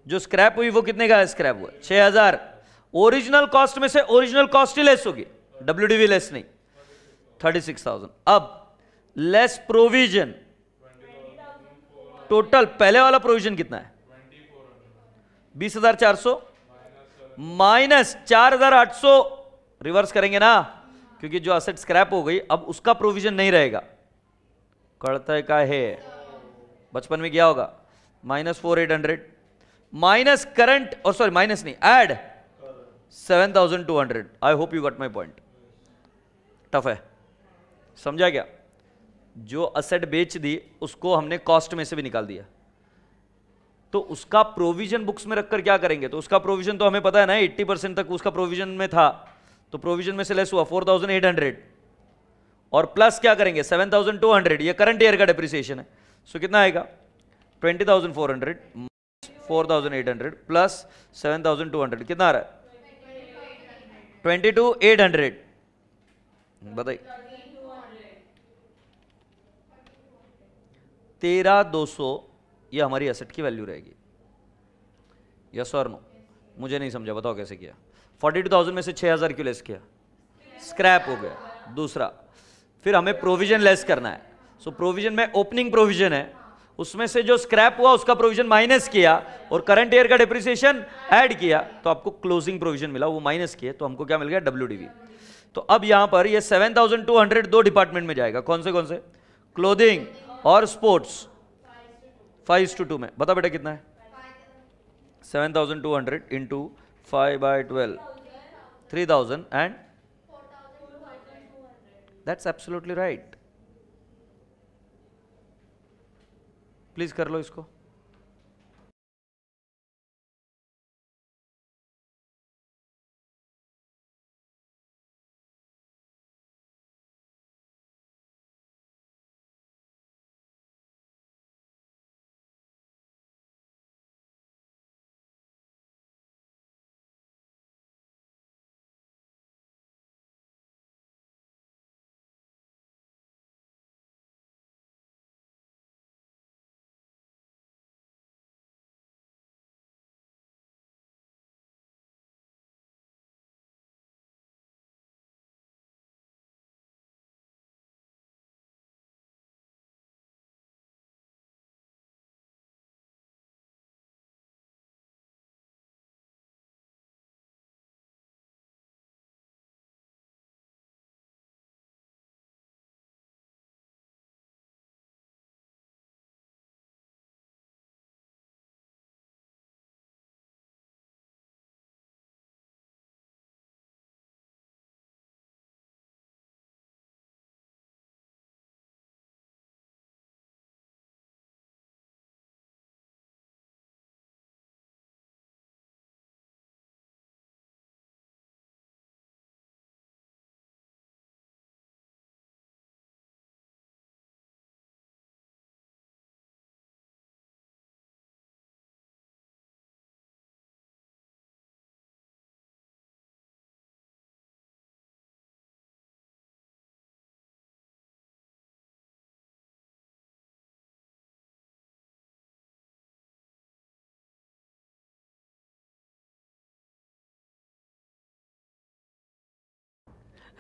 जो स्क्रैप हुई वो कितने का स्क्रैप हुआ 6,000 ओरिजिनल कॉस्ट में से ओरिजिनल कॉस्ट ही लेस होगी डब्ल्यू लेस नहीं 36,000 अब लेस प्रोविजन टोटल पहले वाला प्रोविजन कितना है बीस हजार चार सौ माइनस चार हजार आठ सौ रिवर्स करेंगे ना क्योंकि जो असेट स्क्रैप हो गई अब उसका प्रोविजन नहीं रहेगा कड़ता का है बचपन में क्या होगा minus four eight hundred minus current और सॉरी माइनस नहीं add seven thousand to hundred I hope you got my point tough है समझा क्या जो असेट बेच दी उसको हमने कॉस्ट में से भी निकाल दिया तो उसका प्रोविजन बुक्स में रखकर क्या करेंगे तो उसका प्रोविजन तो हमें पता है ना एट्टी परसेंट तक उसका प्रोविजन में था तो प्रोविजन में से लेस हुआ 4,800 और प्लस क्या करेंगे 7,200 ये करंट ईयर का डिप्रिसिएशन है सो so, कितना आएगा twenty thousand four hundred four thousand eight hundred plus seven thousand to hundred कितना आ रहा है ट्वेंटी टू एट हंड्रेड बताइए तेरह दो सौ ये हमारी एसेट की वैल्यू रहेगी यस और नो मुझे नहीं समझा बताओ कैसे किया फोर्टी टू थाउजेंड में से छह हज़ार क्यों लेस किया स्क्रैप हो गया दूसरा फिर हमें प्रोविजन लेस करना है सो so, प्रोविजन में ओपनिंग प्रोविजन है उसमें से जो स्क्रैप हुआ उसका प्रोविजन माइनस किया और करंट ईयर का डिप्रिसिएशन ऐड किया तो आपको क्लोजिंग प्रोविजन मिला वो माइनस किया तो हमको क्या मिल गया डब्ल्यू तो अब यहां पर ये 7200 दो डिपार्टमेंट में जाएगा कौन से कौन से क्लोदिंग और sports five is to two में बता बेटा कितना है सेवन थाउजेंड टू हंड्रेड into five by twelve three thousand and that's absolutely right please कर लो इसको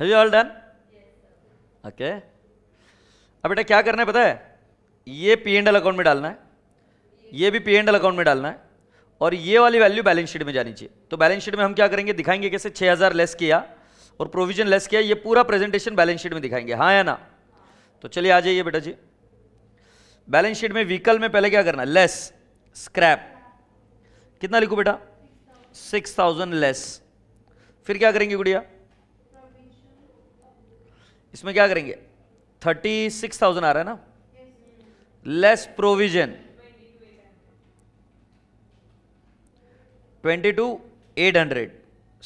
have you all done okay अब बेटा क्या करना है पता है ये पी एंड एल अकाउंट में डालना है ये भी पी एंड एल अकाउंट में डालना है और ये वाली वैल्यू बैलेंस शीट में जानी चाहिए तो बैलेंस शीट में हम क्या करेंगे दिखाएंगे कैसे 6000 लेस किया और प्रोविजन लेस किया ये पूरा प्रेजेंटेशन बैलेंस शीट में दिखाएंगे हाँ या ना तो चलिए आ जाइए बेटा जी बैलेंस शीट में व्हीकल में पहले क्या करना लेस स्क्रैप कितना लिखो बेटा सिक्स थाउजेंड लेस फिर क्या करेंगे गुड़िया इसमें क्या करेंगे थर्टी सिक्स थाउजेंड आ रहा है ना less provision twenty two eight hundred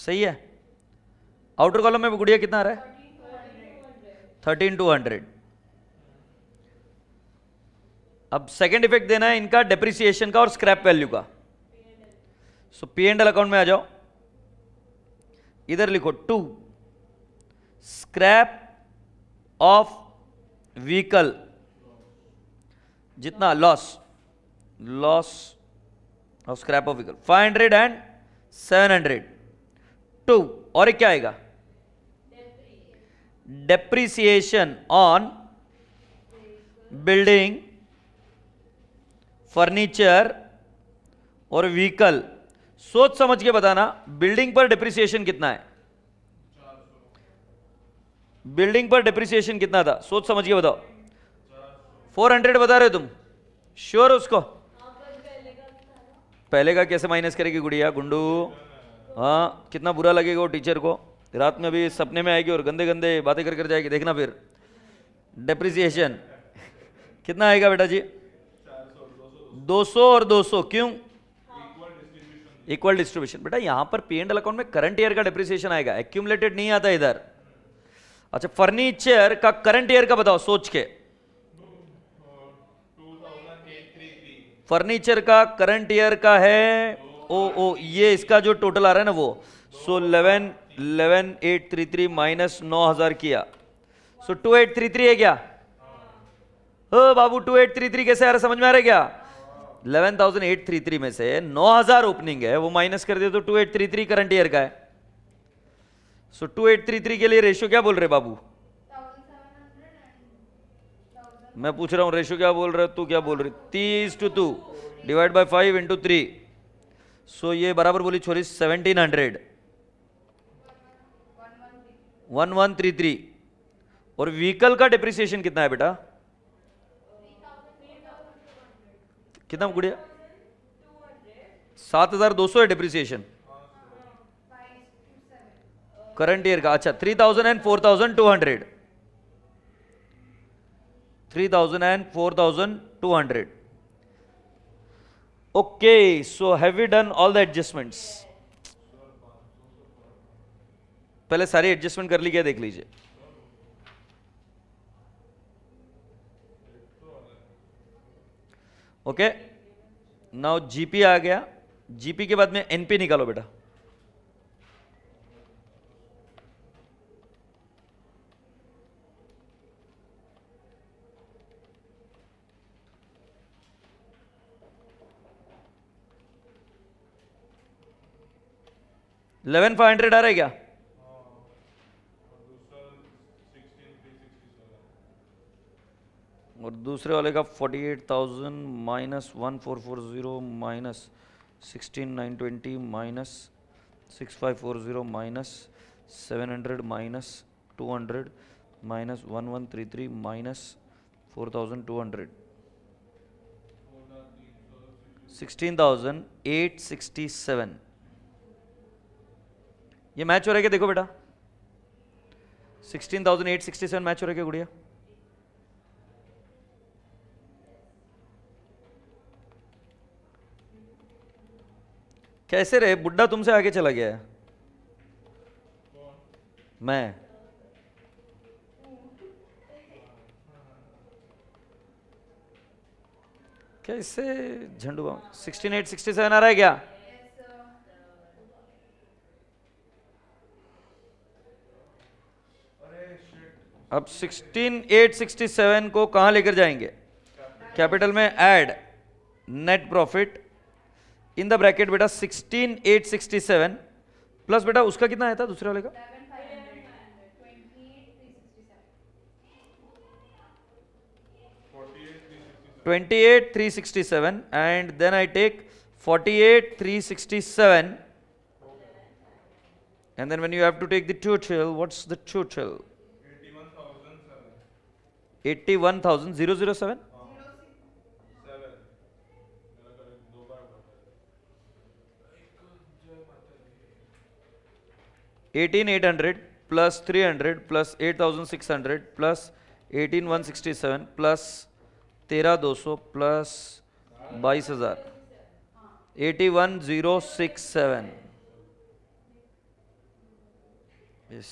सही है आउटर कॉलम में गुड़िया कितना आ रहा है थर्टीन टू हंड्रेड अब सेकंड इफेक्ट देना है इनका डेप्रिसिएशन का और स्क्रैप वैल्यू का so P and L account में आ जाओ इधर लिखो टू स्क्रैप ऑफ व्हीकल जितना loss loss of scrap of vehicle five hundred and seven hundred two और एक क्या आएगा डेप्रिसिएशन ऑन बिल्डिंग फर्नीचर और व्हीकल सोच समझ के बताना बिल्डिंग पर डिप्रिसिएशन कितना है बिल्डिंग पर डिप्रिसिएशन कितना था सोच समझ के बताओ फोर हंड्रेड बता रहे हो तुम श्योर उसको पहले का कैसे माइनस करेगी गुड़िया गुंडू हाँ कितना बुरा लगेगा वो टीचर को रात में भी सपने में आएगी और गंदे गंदे बातें कर कर जाएगी देखना फिर डिप्रिसिएशन कितना आएगा बेटा जी 200 और 200 क्यों इक्वल डिस्ट्रीब्यूशन बेटा यहाँ पर पी एंड अकाउंट में करंट ईयर का डिप्रिसिएशन आएगा एक्यूमलेटेड नहीं आता इधर अच्छा फर्नीचर का करंट ईयर का बताओ सोच के फर्नीचर का करंट ईयर का है ओ ओ ये इसका जो टोटल आ रहा है ना वो so eleven eleven eight three three minus नौ हजार किया so two eight three three है क्या बाबू टू एट थ्री थ्री कैसे आ रहा समझ में आ रहा है क्या eleven thousand eight three three में से नौ हजार ओपनिंग है वो माइनस कर दे तो two eight three three current year का है so two eight three three के लिए रेशियो क्या बोल रहे बाबू मैं पूछ रहा हूं रेशियो क्या बोल रहे तू क्या बोल रही तीस two two divide by five into three so ये बराबर बोली छोरी seventeen hundred one one three three और व्हीकल का डिप्रिसिएशन कितना है बेटा कितना गुड़िया सात हजार दो सौ है डिप्रिसिएशन करंट ईयर का अच्छा three thousand and four thousand to hundred three thousand and four thousand to hundred okay so have you done all the adjustments पहले सारी एडजस्टमेंट कर ली क्या देख लीजिए ओके नाउ जीपी आ गया जीपी के बाद में एनपी निकालो बेटा इलेवन फाइव हंड्रेड आ रहा है क्या और दूसरे वाले का forty eight thousand minus one four four zero minus sixteen nine twenty minus six five four zero minus seven hundred minus two hundred minus one one three three minus four thousand to hundred sixteen thousand eight sixty seven ये मैच हो रहा है देखो बेटा 16,867 मैच हो रहा है गुड़िया कैसे रहे बुड्ढा तुमसे आगे चला गया है मैं कैसे झंडू सिक्सटीन एट सिक्सटी सेवन आ रहा है क्या अब 16867 को कहां लेकर जाएंगे कैपिटल में add net profit in the bracket बेटा 16867 प्लस बेटा उसका कितना आया था दूसरे वाले का twenty eight three sixty seven and then I take forty eight three sixty seven and then when you have to take the total what's the eighty one thousand zero zero seven eighteen eight hundred plus three hundred plus eight thousand six hundred plus eighteen one sixty seven plus तेरह दो सौ प्लस बाईस हजार eighty one zero six seven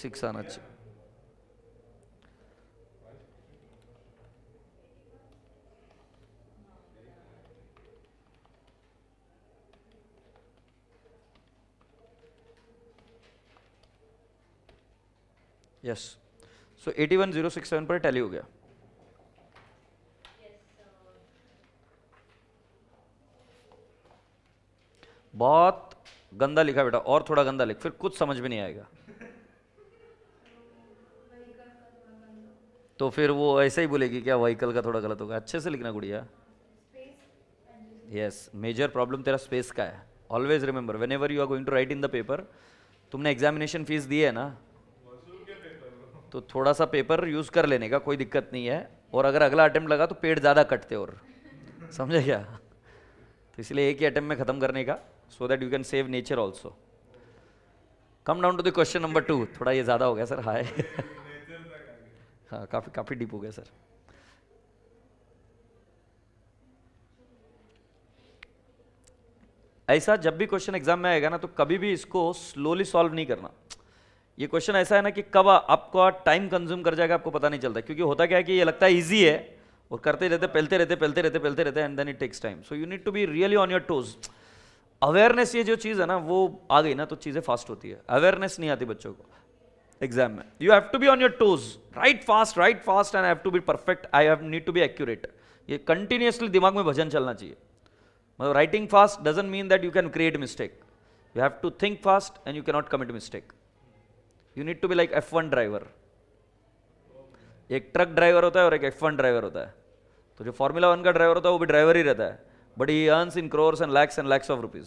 six आना चाहिए yes so eighty one zero six seven पर टैली हो गया बहुत गंदा लिखा बेटा और थोड़ा गंदा लिख फिर कुछ समझ में नहीं आएगा तो फिर वो ऐसे ही बोलेगी क्या व्हीकल का थोड़ा गलत होगा अच्छे से लिखना गुड़िया यस मेजर प्रॉब्लम तेरा स्पेस का है always remember whenever you are going to write in the paper तुमने एग्जामिनेशन फीस दी है ना तो थोड़ा सा पेपर यूज़ कर लेने का कोई दिक्कत नहीं है और अगर अगला अटैम्प्ट लगा तो पेड़ ज़्यादा कटते और समझे क्या तो इसलिए एक ही अटेम्प्ट में ख़त्म करने का so that you can save nature also come down to the question number two थोड़ा ये ज़्यादा हो गया सर हाय *laughs* हाँ काफ़ी काफ़ी डीप हो गया सर ऐसा जब भी क्वेश्चन एग्जाम में आएगा ना तो कभी भी इसको स्लोली सॉल्व नहीं करना ये क्वेश्चन ऐसा है ना कि कब आपका टाइम कंज्यूम कर जाएगा आपको पता नहीं चलता क्योंकि होता क्या है कि ये लगता है ईजी है और करते रहते पहलते रहते पहलते रहते पहलते रहते and then it takes time so you need to be really on your toes awareness ये जो चीज़ है ना वो आ गई ना तो चीज़ें फास्ट होती है अवेयरनेस नहीं आती बच्चों को एग्जाम में you have to be on your toes write fast write fast and have to be perfect I have need to be accurate ये कंटिन्यूसली दिमाग में भजन चलना चाहिए मतलब writing fast doesn't mean that you can create mistake you have to think fast and you cannot commit mistake you need to be like F one driver एक ट्रक ड्राइवर होता है और एक एफ वन ड्राइवर होता है तो जो फॉर्मूला वन का ड्राइवर होता है वो भी ड्राइवर ही रहता है but he earns in crores and lakhs and lakhs of rupees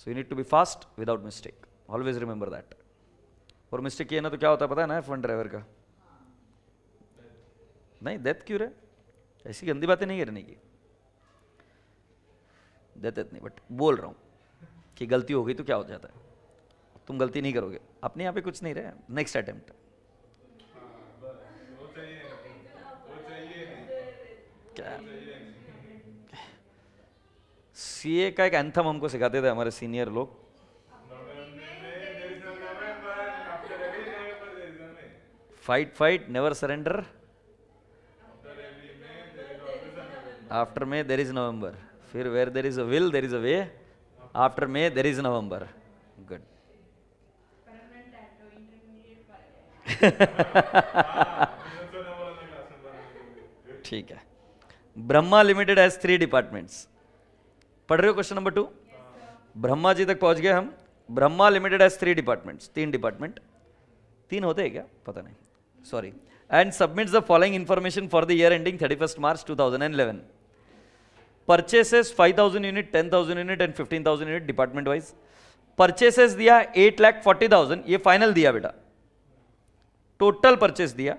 so you need to be fast without mistake always remember that और मिस्टेक किया ना तो क्या होता है पता है ना एफ वन ड्राइवर का नहीं डेथ क्यों रे ऐसी गंदी बातें नहीं करने की डेथ नहीं बट बोल रहा हूँ कि गलती हो गई तो क्या हो जाता है तुम गलती नहीं करोगे अपने यहाँ पे कुछ नहीं रहे नेक्स्ट अटेम्प्ट क्या ए का एक एंथम हमको सिखाते थे हमारे सीनियर लोग fight fight never surrender after may there is November फिर where there is a will there is a way after may there is November good ठीक है Brahma limited has three departments पढ़ रहे हो question number two Brahma ji तक पहुंच गए हम Brahma limited has three departments तीन डिपार्टमेंट तीन होते हैं क्या पता नहीं sorry and submit the following information for the year ending thirty first March two thousand and eleven purchases five thousand unit ten thousand unit and fifteen thousand unit department wise purchases दिया एट लैख फोर्टी थाउजेंड ये फाइनल दिया बेटा टोटल परचेस दिया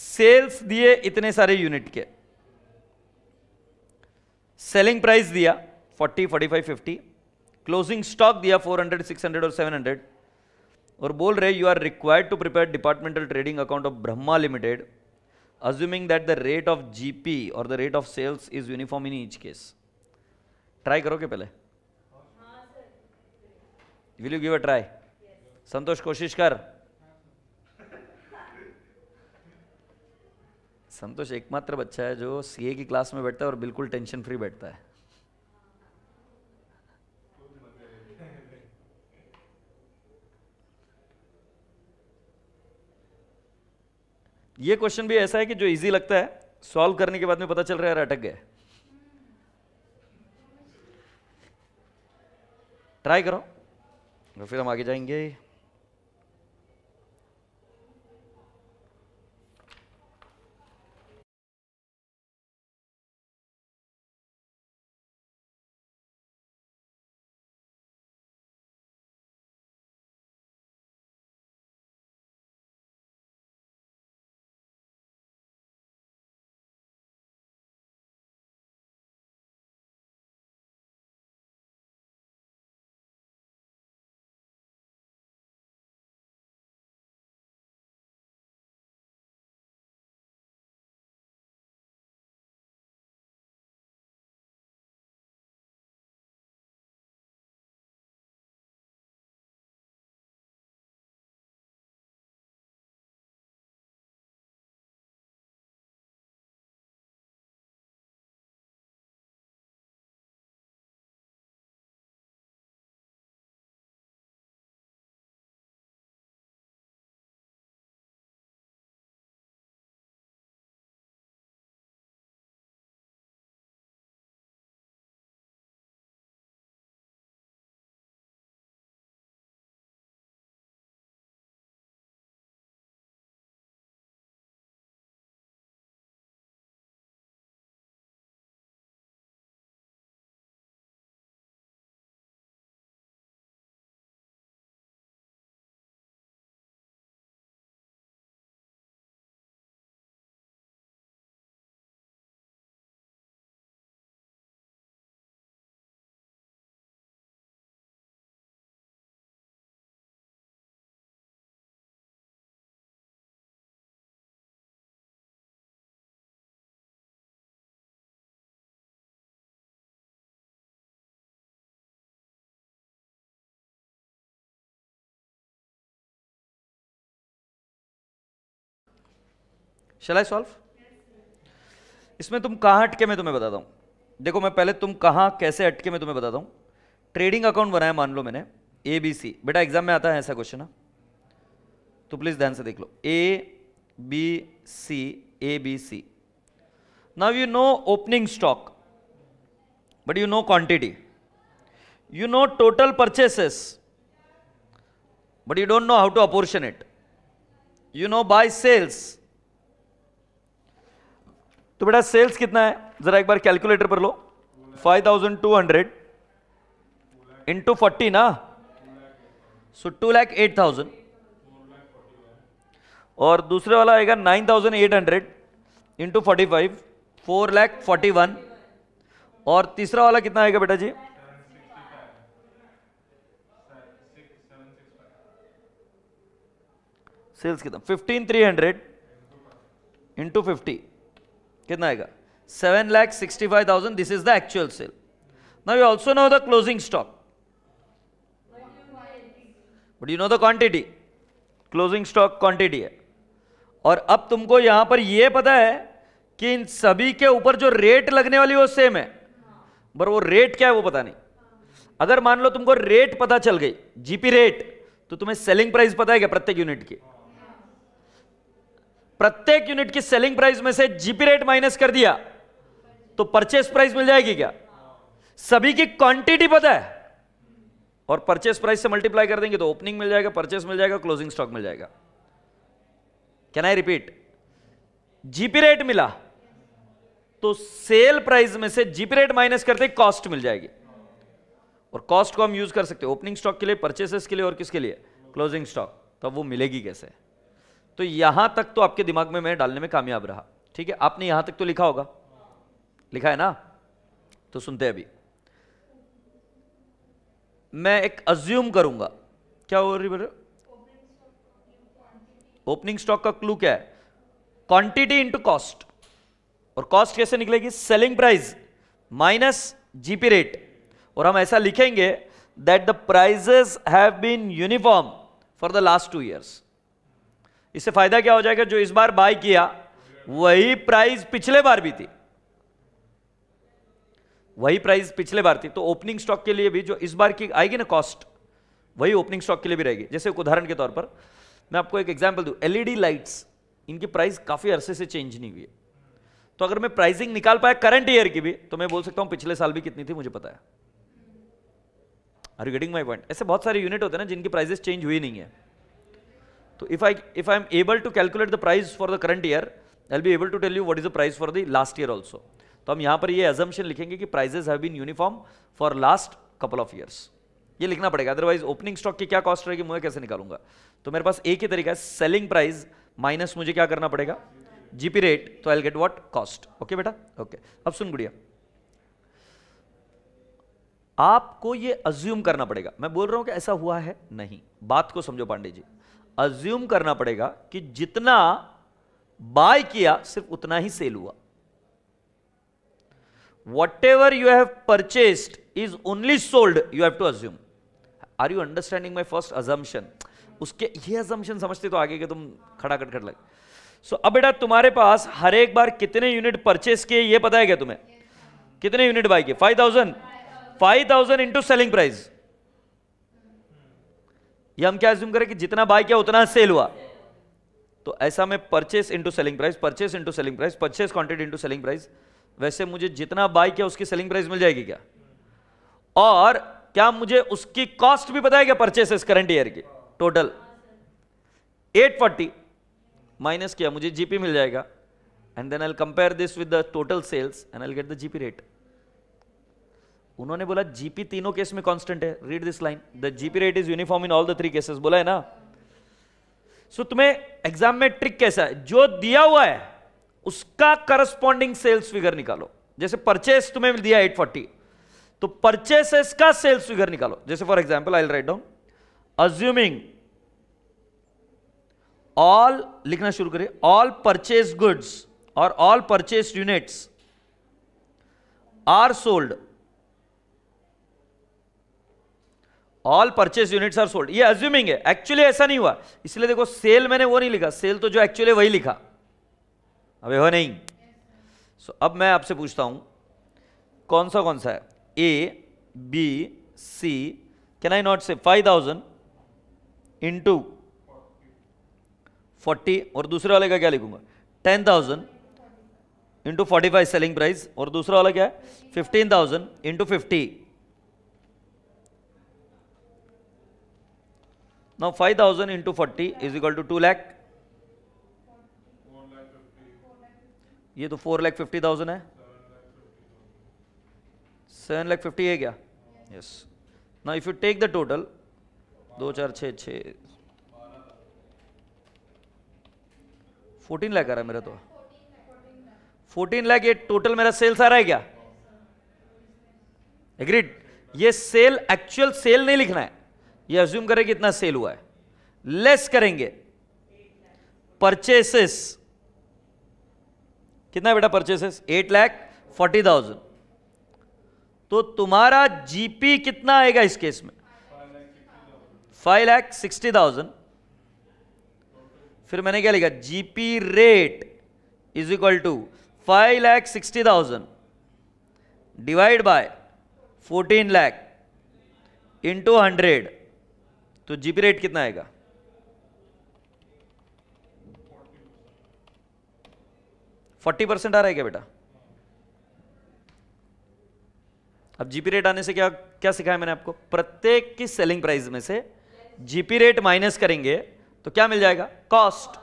सेल्स दिए इतने सारे यूनिट के सेलिंग प्राइस दिया 40, 45, 50, क्लोजिंग स्टॉक दिया 400, 600 और 700 और बोल रहे you are required to prepare departmental trading account of Brahma limited assuming that the rate of GP और the rate of sales is uniform in each case try करोगे पहले will you give a try Santosh कोशिश कर संतोष एकमात्र बच्चा है जो सी की क्लास में बैठता है और बिल्कुल टेंशन फ्री बैठता है ये क्वेश्चन भी ऐसा है कि जो इजी लगता है सॉल्व करने के बाद में पता चल रहा है यार अटक गए ट्राई करो तो फिर हम आगे जाएंगे शल आई सॉल्व इसमें तुम कहां अटके मैं तुम्हें बताता हूं देखो मैं पहले तुम कहां कैसे अटके मैं तुम्हें बताता हूं ट्रेडिंग अकाउंट बनाया मान लो मैंने ए बी सी बेटा एग्जाम में आता है ऐसा क्वेश्चन ना हाँ? तो प्लीज़ ध्यान से देख लो A B C A B C now you know opening stock but you know quantity you know total purchases but you don't know how to apportion it you know by sales तो बेटा सेल्स कितना है जरा एक बार कैलकुलेटर पर लो 5200 इंटू फोर्टी ना so two lakh eight thousand और दूसरे वाला आएगा nine thousand eight hundred into forty five four lakh forty one और तीसरा वाला कितना आएगा बेटा जी सेल्स कितना fifteen three hundred into fifty कितना आएगा seven lakh sixty five thousand this is the actual sale now you also know the closing stock but you know the quantity closing stock quantity है और अब तुमको यहां पर यह पता है कि इन सभी के ऊपर जो रेट लगने वाली वो सेम है पर वो रेट क्या है वो पता नहीं अगर मान लो तुमको रेट पता चल गई जीपी रेट तो तुम्हें सेलिंग प्राइस पता है क्या प्रत्येक यूनिट की प्रत्येक यूनिट की सेलिंग प्राइस में से जीपी रेट माइनस कर दिया तो परचेस प्राइस मिल जाएगी क्या सभी की क्वांटिटी पता है और परचेस प्राइस से मल्टीप्लाई कर देंगे तो ओपनिंग मिल जाएगा परचेस मिल जाएगा क्लोजिंग स्टॉक मिल जाएगा can I repeat GP rate मिला तो सेल प्राइस में से जीपी रेट माइनस करते कॉस्ट मिल जाएगी और कॉस्ट को हम यूज कर सकते ओपनिंग स्टॉक के लिए परचेसेस के लिए और किसके लिए क्लोजिंग स्टॉक तब वो मिलेगी कैसे तो यहां तक तो आपके दिमाग में मैं डालने में कामयाब रहा ठीक है आपने यहां तक तो लिखा होगा लिखा है ना तो सुनते हैं अभी मैं एक अज्यूम करूंगा क्या हो रही ओपनिंग स्टॉक का क्लू क्या है क्वांटिटी इंटू कॉस्ट और कॉस्ट कैसे निकलेगी selling price minus GP rate और हम ऐसा लिखेंगे that the prices have been uniform for the last two years इससे फायदा क्या हो जाएगा जो इस बार बाय किया वही प्राइस पिछले बार भी थी वही प्राइस पिछले बार थी तो ओपनिंग स्टॉक के लिए भी जो इस बार की आएगी ना कॉस्ट वही ओपनिंग स्टॉक के लिए भी रहेगी जैसे उदाहरण के तौर पर मैं आपको एक एग्जाम्पल दू एलईडी लाइट्स इनकी प्राइस काफ़ी अरसे से चेंज नहीं हुई है तो अगर मैं प्राइसिंग निकाल पाया करंट ईयर की भी तो मैं बोल सकता हूं पिछले साल भी कितनी थी मुझे पता है are you getting my point ऐसे बहुत सारे यूनिट होते हैं ना जिनकी प्राइसेस चेंज हुई नहीं है तो if I if I am able to calculate the price for the current year I'll be able to tell you what is the price for the last year also तो हम यहां पर ये एजम्पन लिखेंगे कि prices have been uniform for last couple of years ये लिखना पड़ेगा अदरवाइज ओपनिंग स्टॉक की क्या कॉस्ट रहेगी मुझे कैसे निकालूंगा तो मेरे पास एक ही तरीका है सेलिंग प्राइस माइनस मुझे क्या करना पड़ेगा जीपी रेट तो I get what cost okay बेटा ओके अब सुन गुड़िया आपको ये अज्यूम करना पड़ेगा मैं बोल रहा हूं कि ऐसा हुआ है नहीं बात को समझो पांडे जी अज्यूम करना पड़ेगा कि जितना बाय किया सिर्फ उतना ही सेल हुआ whatever you have purchased is only sold you have to assume are you understanding my first assumption उसके ये अजम्पन समझते तो आगे के तुम खड़ा कट खड़ लगे सो अब बेटा तुम्हारे पास हर एक बार कितने यूनिट परचेस किए ये पता है क्या तुम्हें कितने यूनिट बाय किए five thousand five thousand into selling price ये हम क्या एज्यूम करें कि जितना बाय किया उतना सेल हुआ तो ऐसा में purchase into selling price purchase into selling price purchase quantity into selling price वैसे मुझे जितना बाय किया उसकी सेलिंग प्राइस मिल जाएगी क्या और क्या मुझे उसकी कॉस्ट भी बताएगा परचेसेस करंट ईयर की टोटल 840 माइनस किया मुझे जीपी मिल जाएगा and then I compare this with the total sales and I get the GP rate उन्होंने बोला जीपी तीनों केस में कांस्टेंट है read this line the GP rate is uniform in all the three cases बोला है ना सो तुम्हें एग्जाम में ट्रिक कैसा है जो दिया हुआ है उसका करस्पॉन्डिंग सेल्स फिगर निकालो जैसे परचेस तुम्हें दिया फोर्टी तो परचेसेस का सेल्स फिगर निकालो जैसे for example I write down assuming all लिखना शुरू करिए ऑल परचेस गुड्स और all purchase units are sold all purchase units are sold ये अज्यूमिंग है एक्चुअली ऐसा नहीं हुआ इसलिए देखो सेल मैंने वो नहीं लिखा सेल तो जो एक्चुअली वही लिखा अबे हो नहीं सो so, अब मैं आपसे पूछता हूं कौन सा कौन सा है A B C can I not say five thousand into forty और दूसरे वाले का क्या लिखूंगा ten thousand into forty five selling price और दूसरा वाला क्या है fifteen thousand into fifty Now 5000 into 40 is equal to 2 lakh. ये तो फोर लाख फिफ्टी थाउजेंड है सेवन लाख फिफ्टी है क्या yes no if you take the total दो चार छ छ फोर्टीन लाख आ रहा है मेरा तो फोर्टीन लाख ये टोटल मेरा सेल्स आ रहा है क्या एग्रीड ये सेल एक्चुअल सेल नहीं लिखना है ये अज्यूम करें कि इतना सेल हुआ है लेस करेंगे परचेसेस कितना बेटा purchases eight lakh forty thousand तो तुम्हारा जीपी कितना आएगा इस केस में फाइव लैख सिक्सटी थाउजेंड फिर मैंने क्या लिखा GP rate is equal to five lakh sixty thousand divide by fourteen lakh into hundred तो जीपी रेट कितना आएगा फोर्टी परसेंट आ रहा है क्या बेटा अब जीपी रेट आने से क्या क्या सिखाया मैंने आपको प्रत्येक की सेलिंग प्राइस में से जीपी रेट माइनस करेंगे तो क्या मिल जाएगा कॉस्ट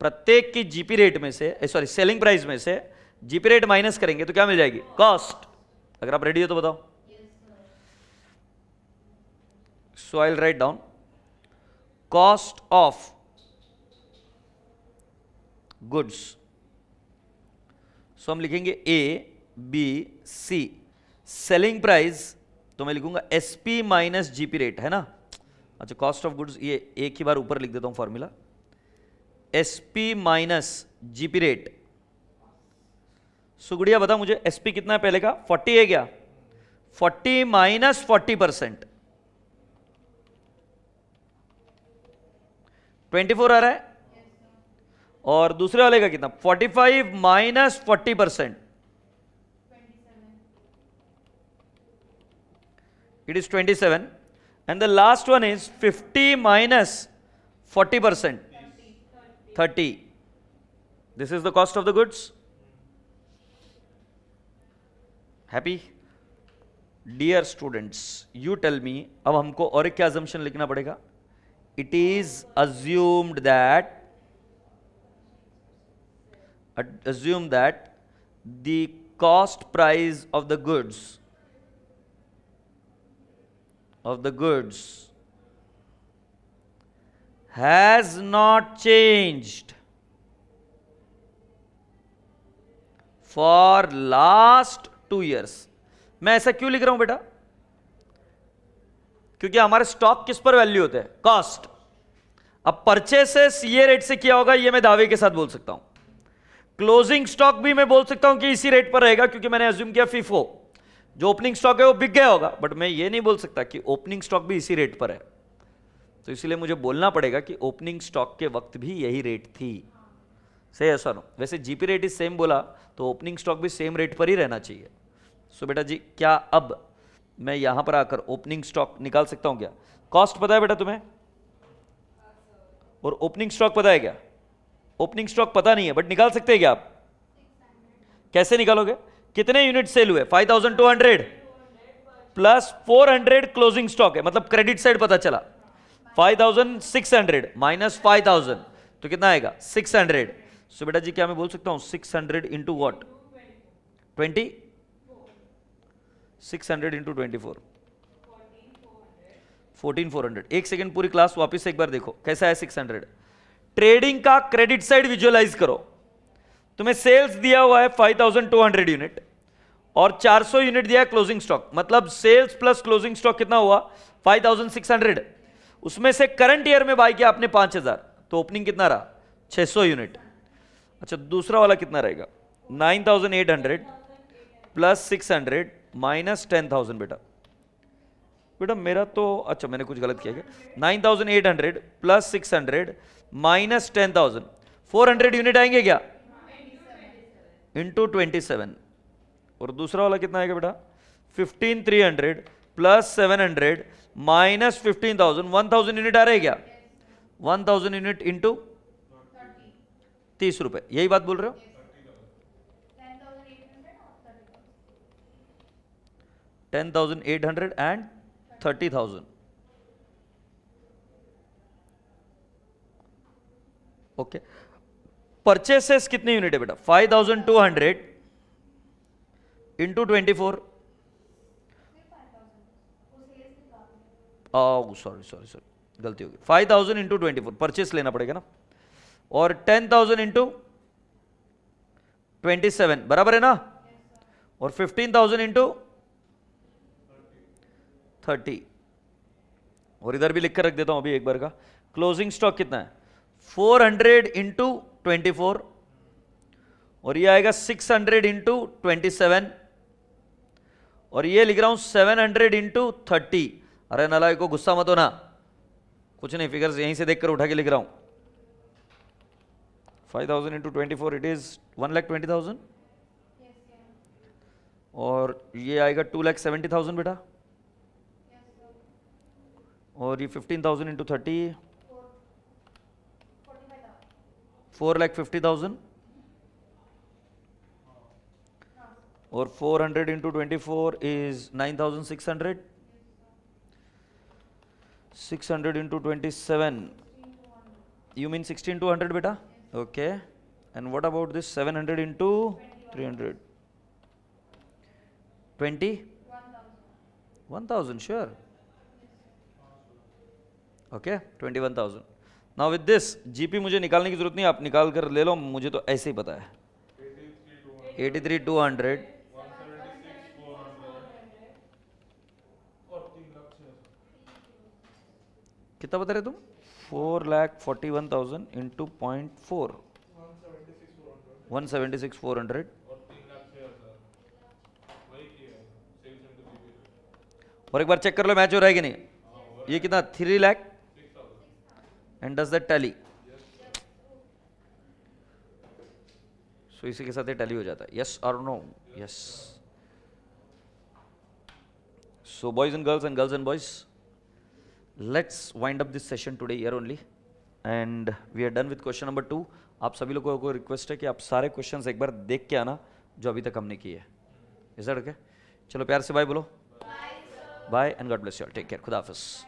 प्रत्येक की जीपी रेट में से सॉरी सेलिंग प्राइस में से जीपी रेट माइनस करेंगे तो क्या मिल जाएगी कॉस्ट अगर आप रेडी हो तो बताओ So i'll write down cost of goods. So हम लिखेंगे A, B, C. Selling price तो मैं लिखूंगा sp minus minus GP rate है ना अच्छा कॉस्ट ऑफ गुड्स ये एक ही बार ऊपर लिख देता हूं formula minus gp minus GP rate सुगुड़िया बता मुझे एसपी कितना है पहले का 40 है क्या 40 minus forty percent twenty four आ रहा है और दूसरे वाले का कितना forty five minus forty percent it is twenty seven and the last one is fifty minus forty percent thirty this is the cost of the goods happy dear students you tell me अब हमको और एक क्या जम्शन लिखना पड़ेगा it is assumed that assume that the cost price of the goods of the goods has not changed for last 2 years मैं ऐसा क्यों लिख रहा हूं बेटा क्योंकि हमारे स्टॉक किस पर वैल्यू होते हैं कॉस्ट अब परचेसेस ये रेट से किया होगा ये मैं दावे के साथ बोल सकता हूं क्लोजिंग स्टॉक भी मैं बोल सकता हूं कि इसी रेट पर रहेगा क्योंकि मैंने एज्यूम किया फीफो जो ओपनिंग स्टॉक है वो बिक गया होगा बट मैं ये नहीं बोल सकता कि ओपनिंग स्टॉक भी इसी रेट पर है तो इसलिए मुझे बोलना पड़ेगा कि ओपनिंग स्टॉक के वक्त भी यही रेट थी सही है सर वैसे जीपी रेट इज सेम बोला तो ओपनिंग स्टॉक भी सेम रेट पर ही रहना चाहिए सो बेटा जी क्या अब मैं यहां पर आकर ओपनिंग स्टॉक निकाल सकता हूं क्या कॉस्ट पता है बेटा तुम्हें और ओपनिंग स्टॉक पता है क्या ओपनिंग स्टॉक पता नहीं है बट निकाल सकते हैं क्या आप कैसे निकालोगे कितने यूनिट सेल हुए 5200 प्लस 400 क्लोजिंग स्टॉक है मतलब क्रेडिट साइड पता चला 5600 माइनस 5000 तो कितना आएगा 600 सो बेटा जी क्या मैं बोल सकता हूं 600 hundred into what twenty six hundred into twenty four fourteen four hundred एक सेकेंड पूरी क्लास वापस एक बार देखो कैसा है सिक्स हंड्रेड ट्रेडिंग का क्रेडिट साइड विजुअलाइज करो तुम्हें सेल्स दिया हुआ है five thousand to hundred unit और चार सौ यूनिट दिया है क्लोजिंग स्टॉक मतलब सेल्स प्लस क्लोजिंग स्टॉक कितना हुआ फाइव थाउजेंड सिक्स हंड्रेड उसमें से करंट ईयर में बाई किया आपने पांच हजार तो ओपनिंग कितना रहा छह सौ यूनिट अच्छा दूसरा वाला कितना रहेगा nine thousand eight hundred plus six hundred minus ten thousand बेटा बेटा मेरा तो अच्छा मैंने कुछ गलत किया क्या nine thousand eight hundred plus six hundred minus ten thousand four hundred unit आएंगे क्या इंटू ट्वेंटी सेवन और दूसरा वाला कितना आएगा बेटा fifteen three hundred plus seven hundred minus fifteen thousand one thousand unit आ रहे क्या वन थाउजेंड यूनिट इंटू तीस रुपए यही बात बोल रहे हो ten thousand eight hundred and thirty thousand okay purchases कितनी यूनिट है बेटा five thousand to hundred into twenty four sorry sorry sorry गलती होगी five thousand into twenty four purchase लेना पड़ेगा ना और ten thousand into twenty seven बराबर है ना और फिफ्टीन थाउजेंड इंटू थर्टी और इधर भी लिख कर रख देता हूं अभी एक बार का क्लोजिंग स्टॉक कितना है four hundred into twenty four और ये आएगा six hundred into twenty seven और ये लिख रहा हूं सेवन हंड्रेड इंटू थर्टी अरे नलाई को गुस्सा मत हो ना कुछ नहीं फिगर्स यहीं से देखकर उठा के लिख रहा हूं five thousand into twenty four it is one lakh twenty thousand और ये आएगा टू लैख सेवेंटी थाउजेंड बेटा और ये fifteen thousand into thirty four lakh fifty thousand और four hundred into twenty four is nine thousand six hundred six hundred into twenty seven you mean sixteen two hundred बेटा okay and what about this seven hundred into three hundred twenty one thousand sure okay twenty one thousand ना विद दिस जीपी मुझे निकालने की जरूरत नहीं आप निकाल कर ले लो मुझे तो ऐसे ही पता है एटी थ्री टू हंड्रेड कितना बता रहे तुम four lakh forty one thousand into point four one seventy six four hundred और एक बार चेक कर लो मैच हो रहा है कि नहीं ये कितना three lakh and does that tally so इसी के साथ ये टैली हो जाता है यस और no yes so boys and girls and girls and boys let's wind up this session today year only and we are done with question number two आप सभी लोगों को रिक्वेस्ट है कि आप सारे क्वेश्चन एक बार देख के आना जो अभी तक हमने किए इज दैट ओके चलो प्यार से बाय बोलो bye and God bless you all take care खुदा हाफिज़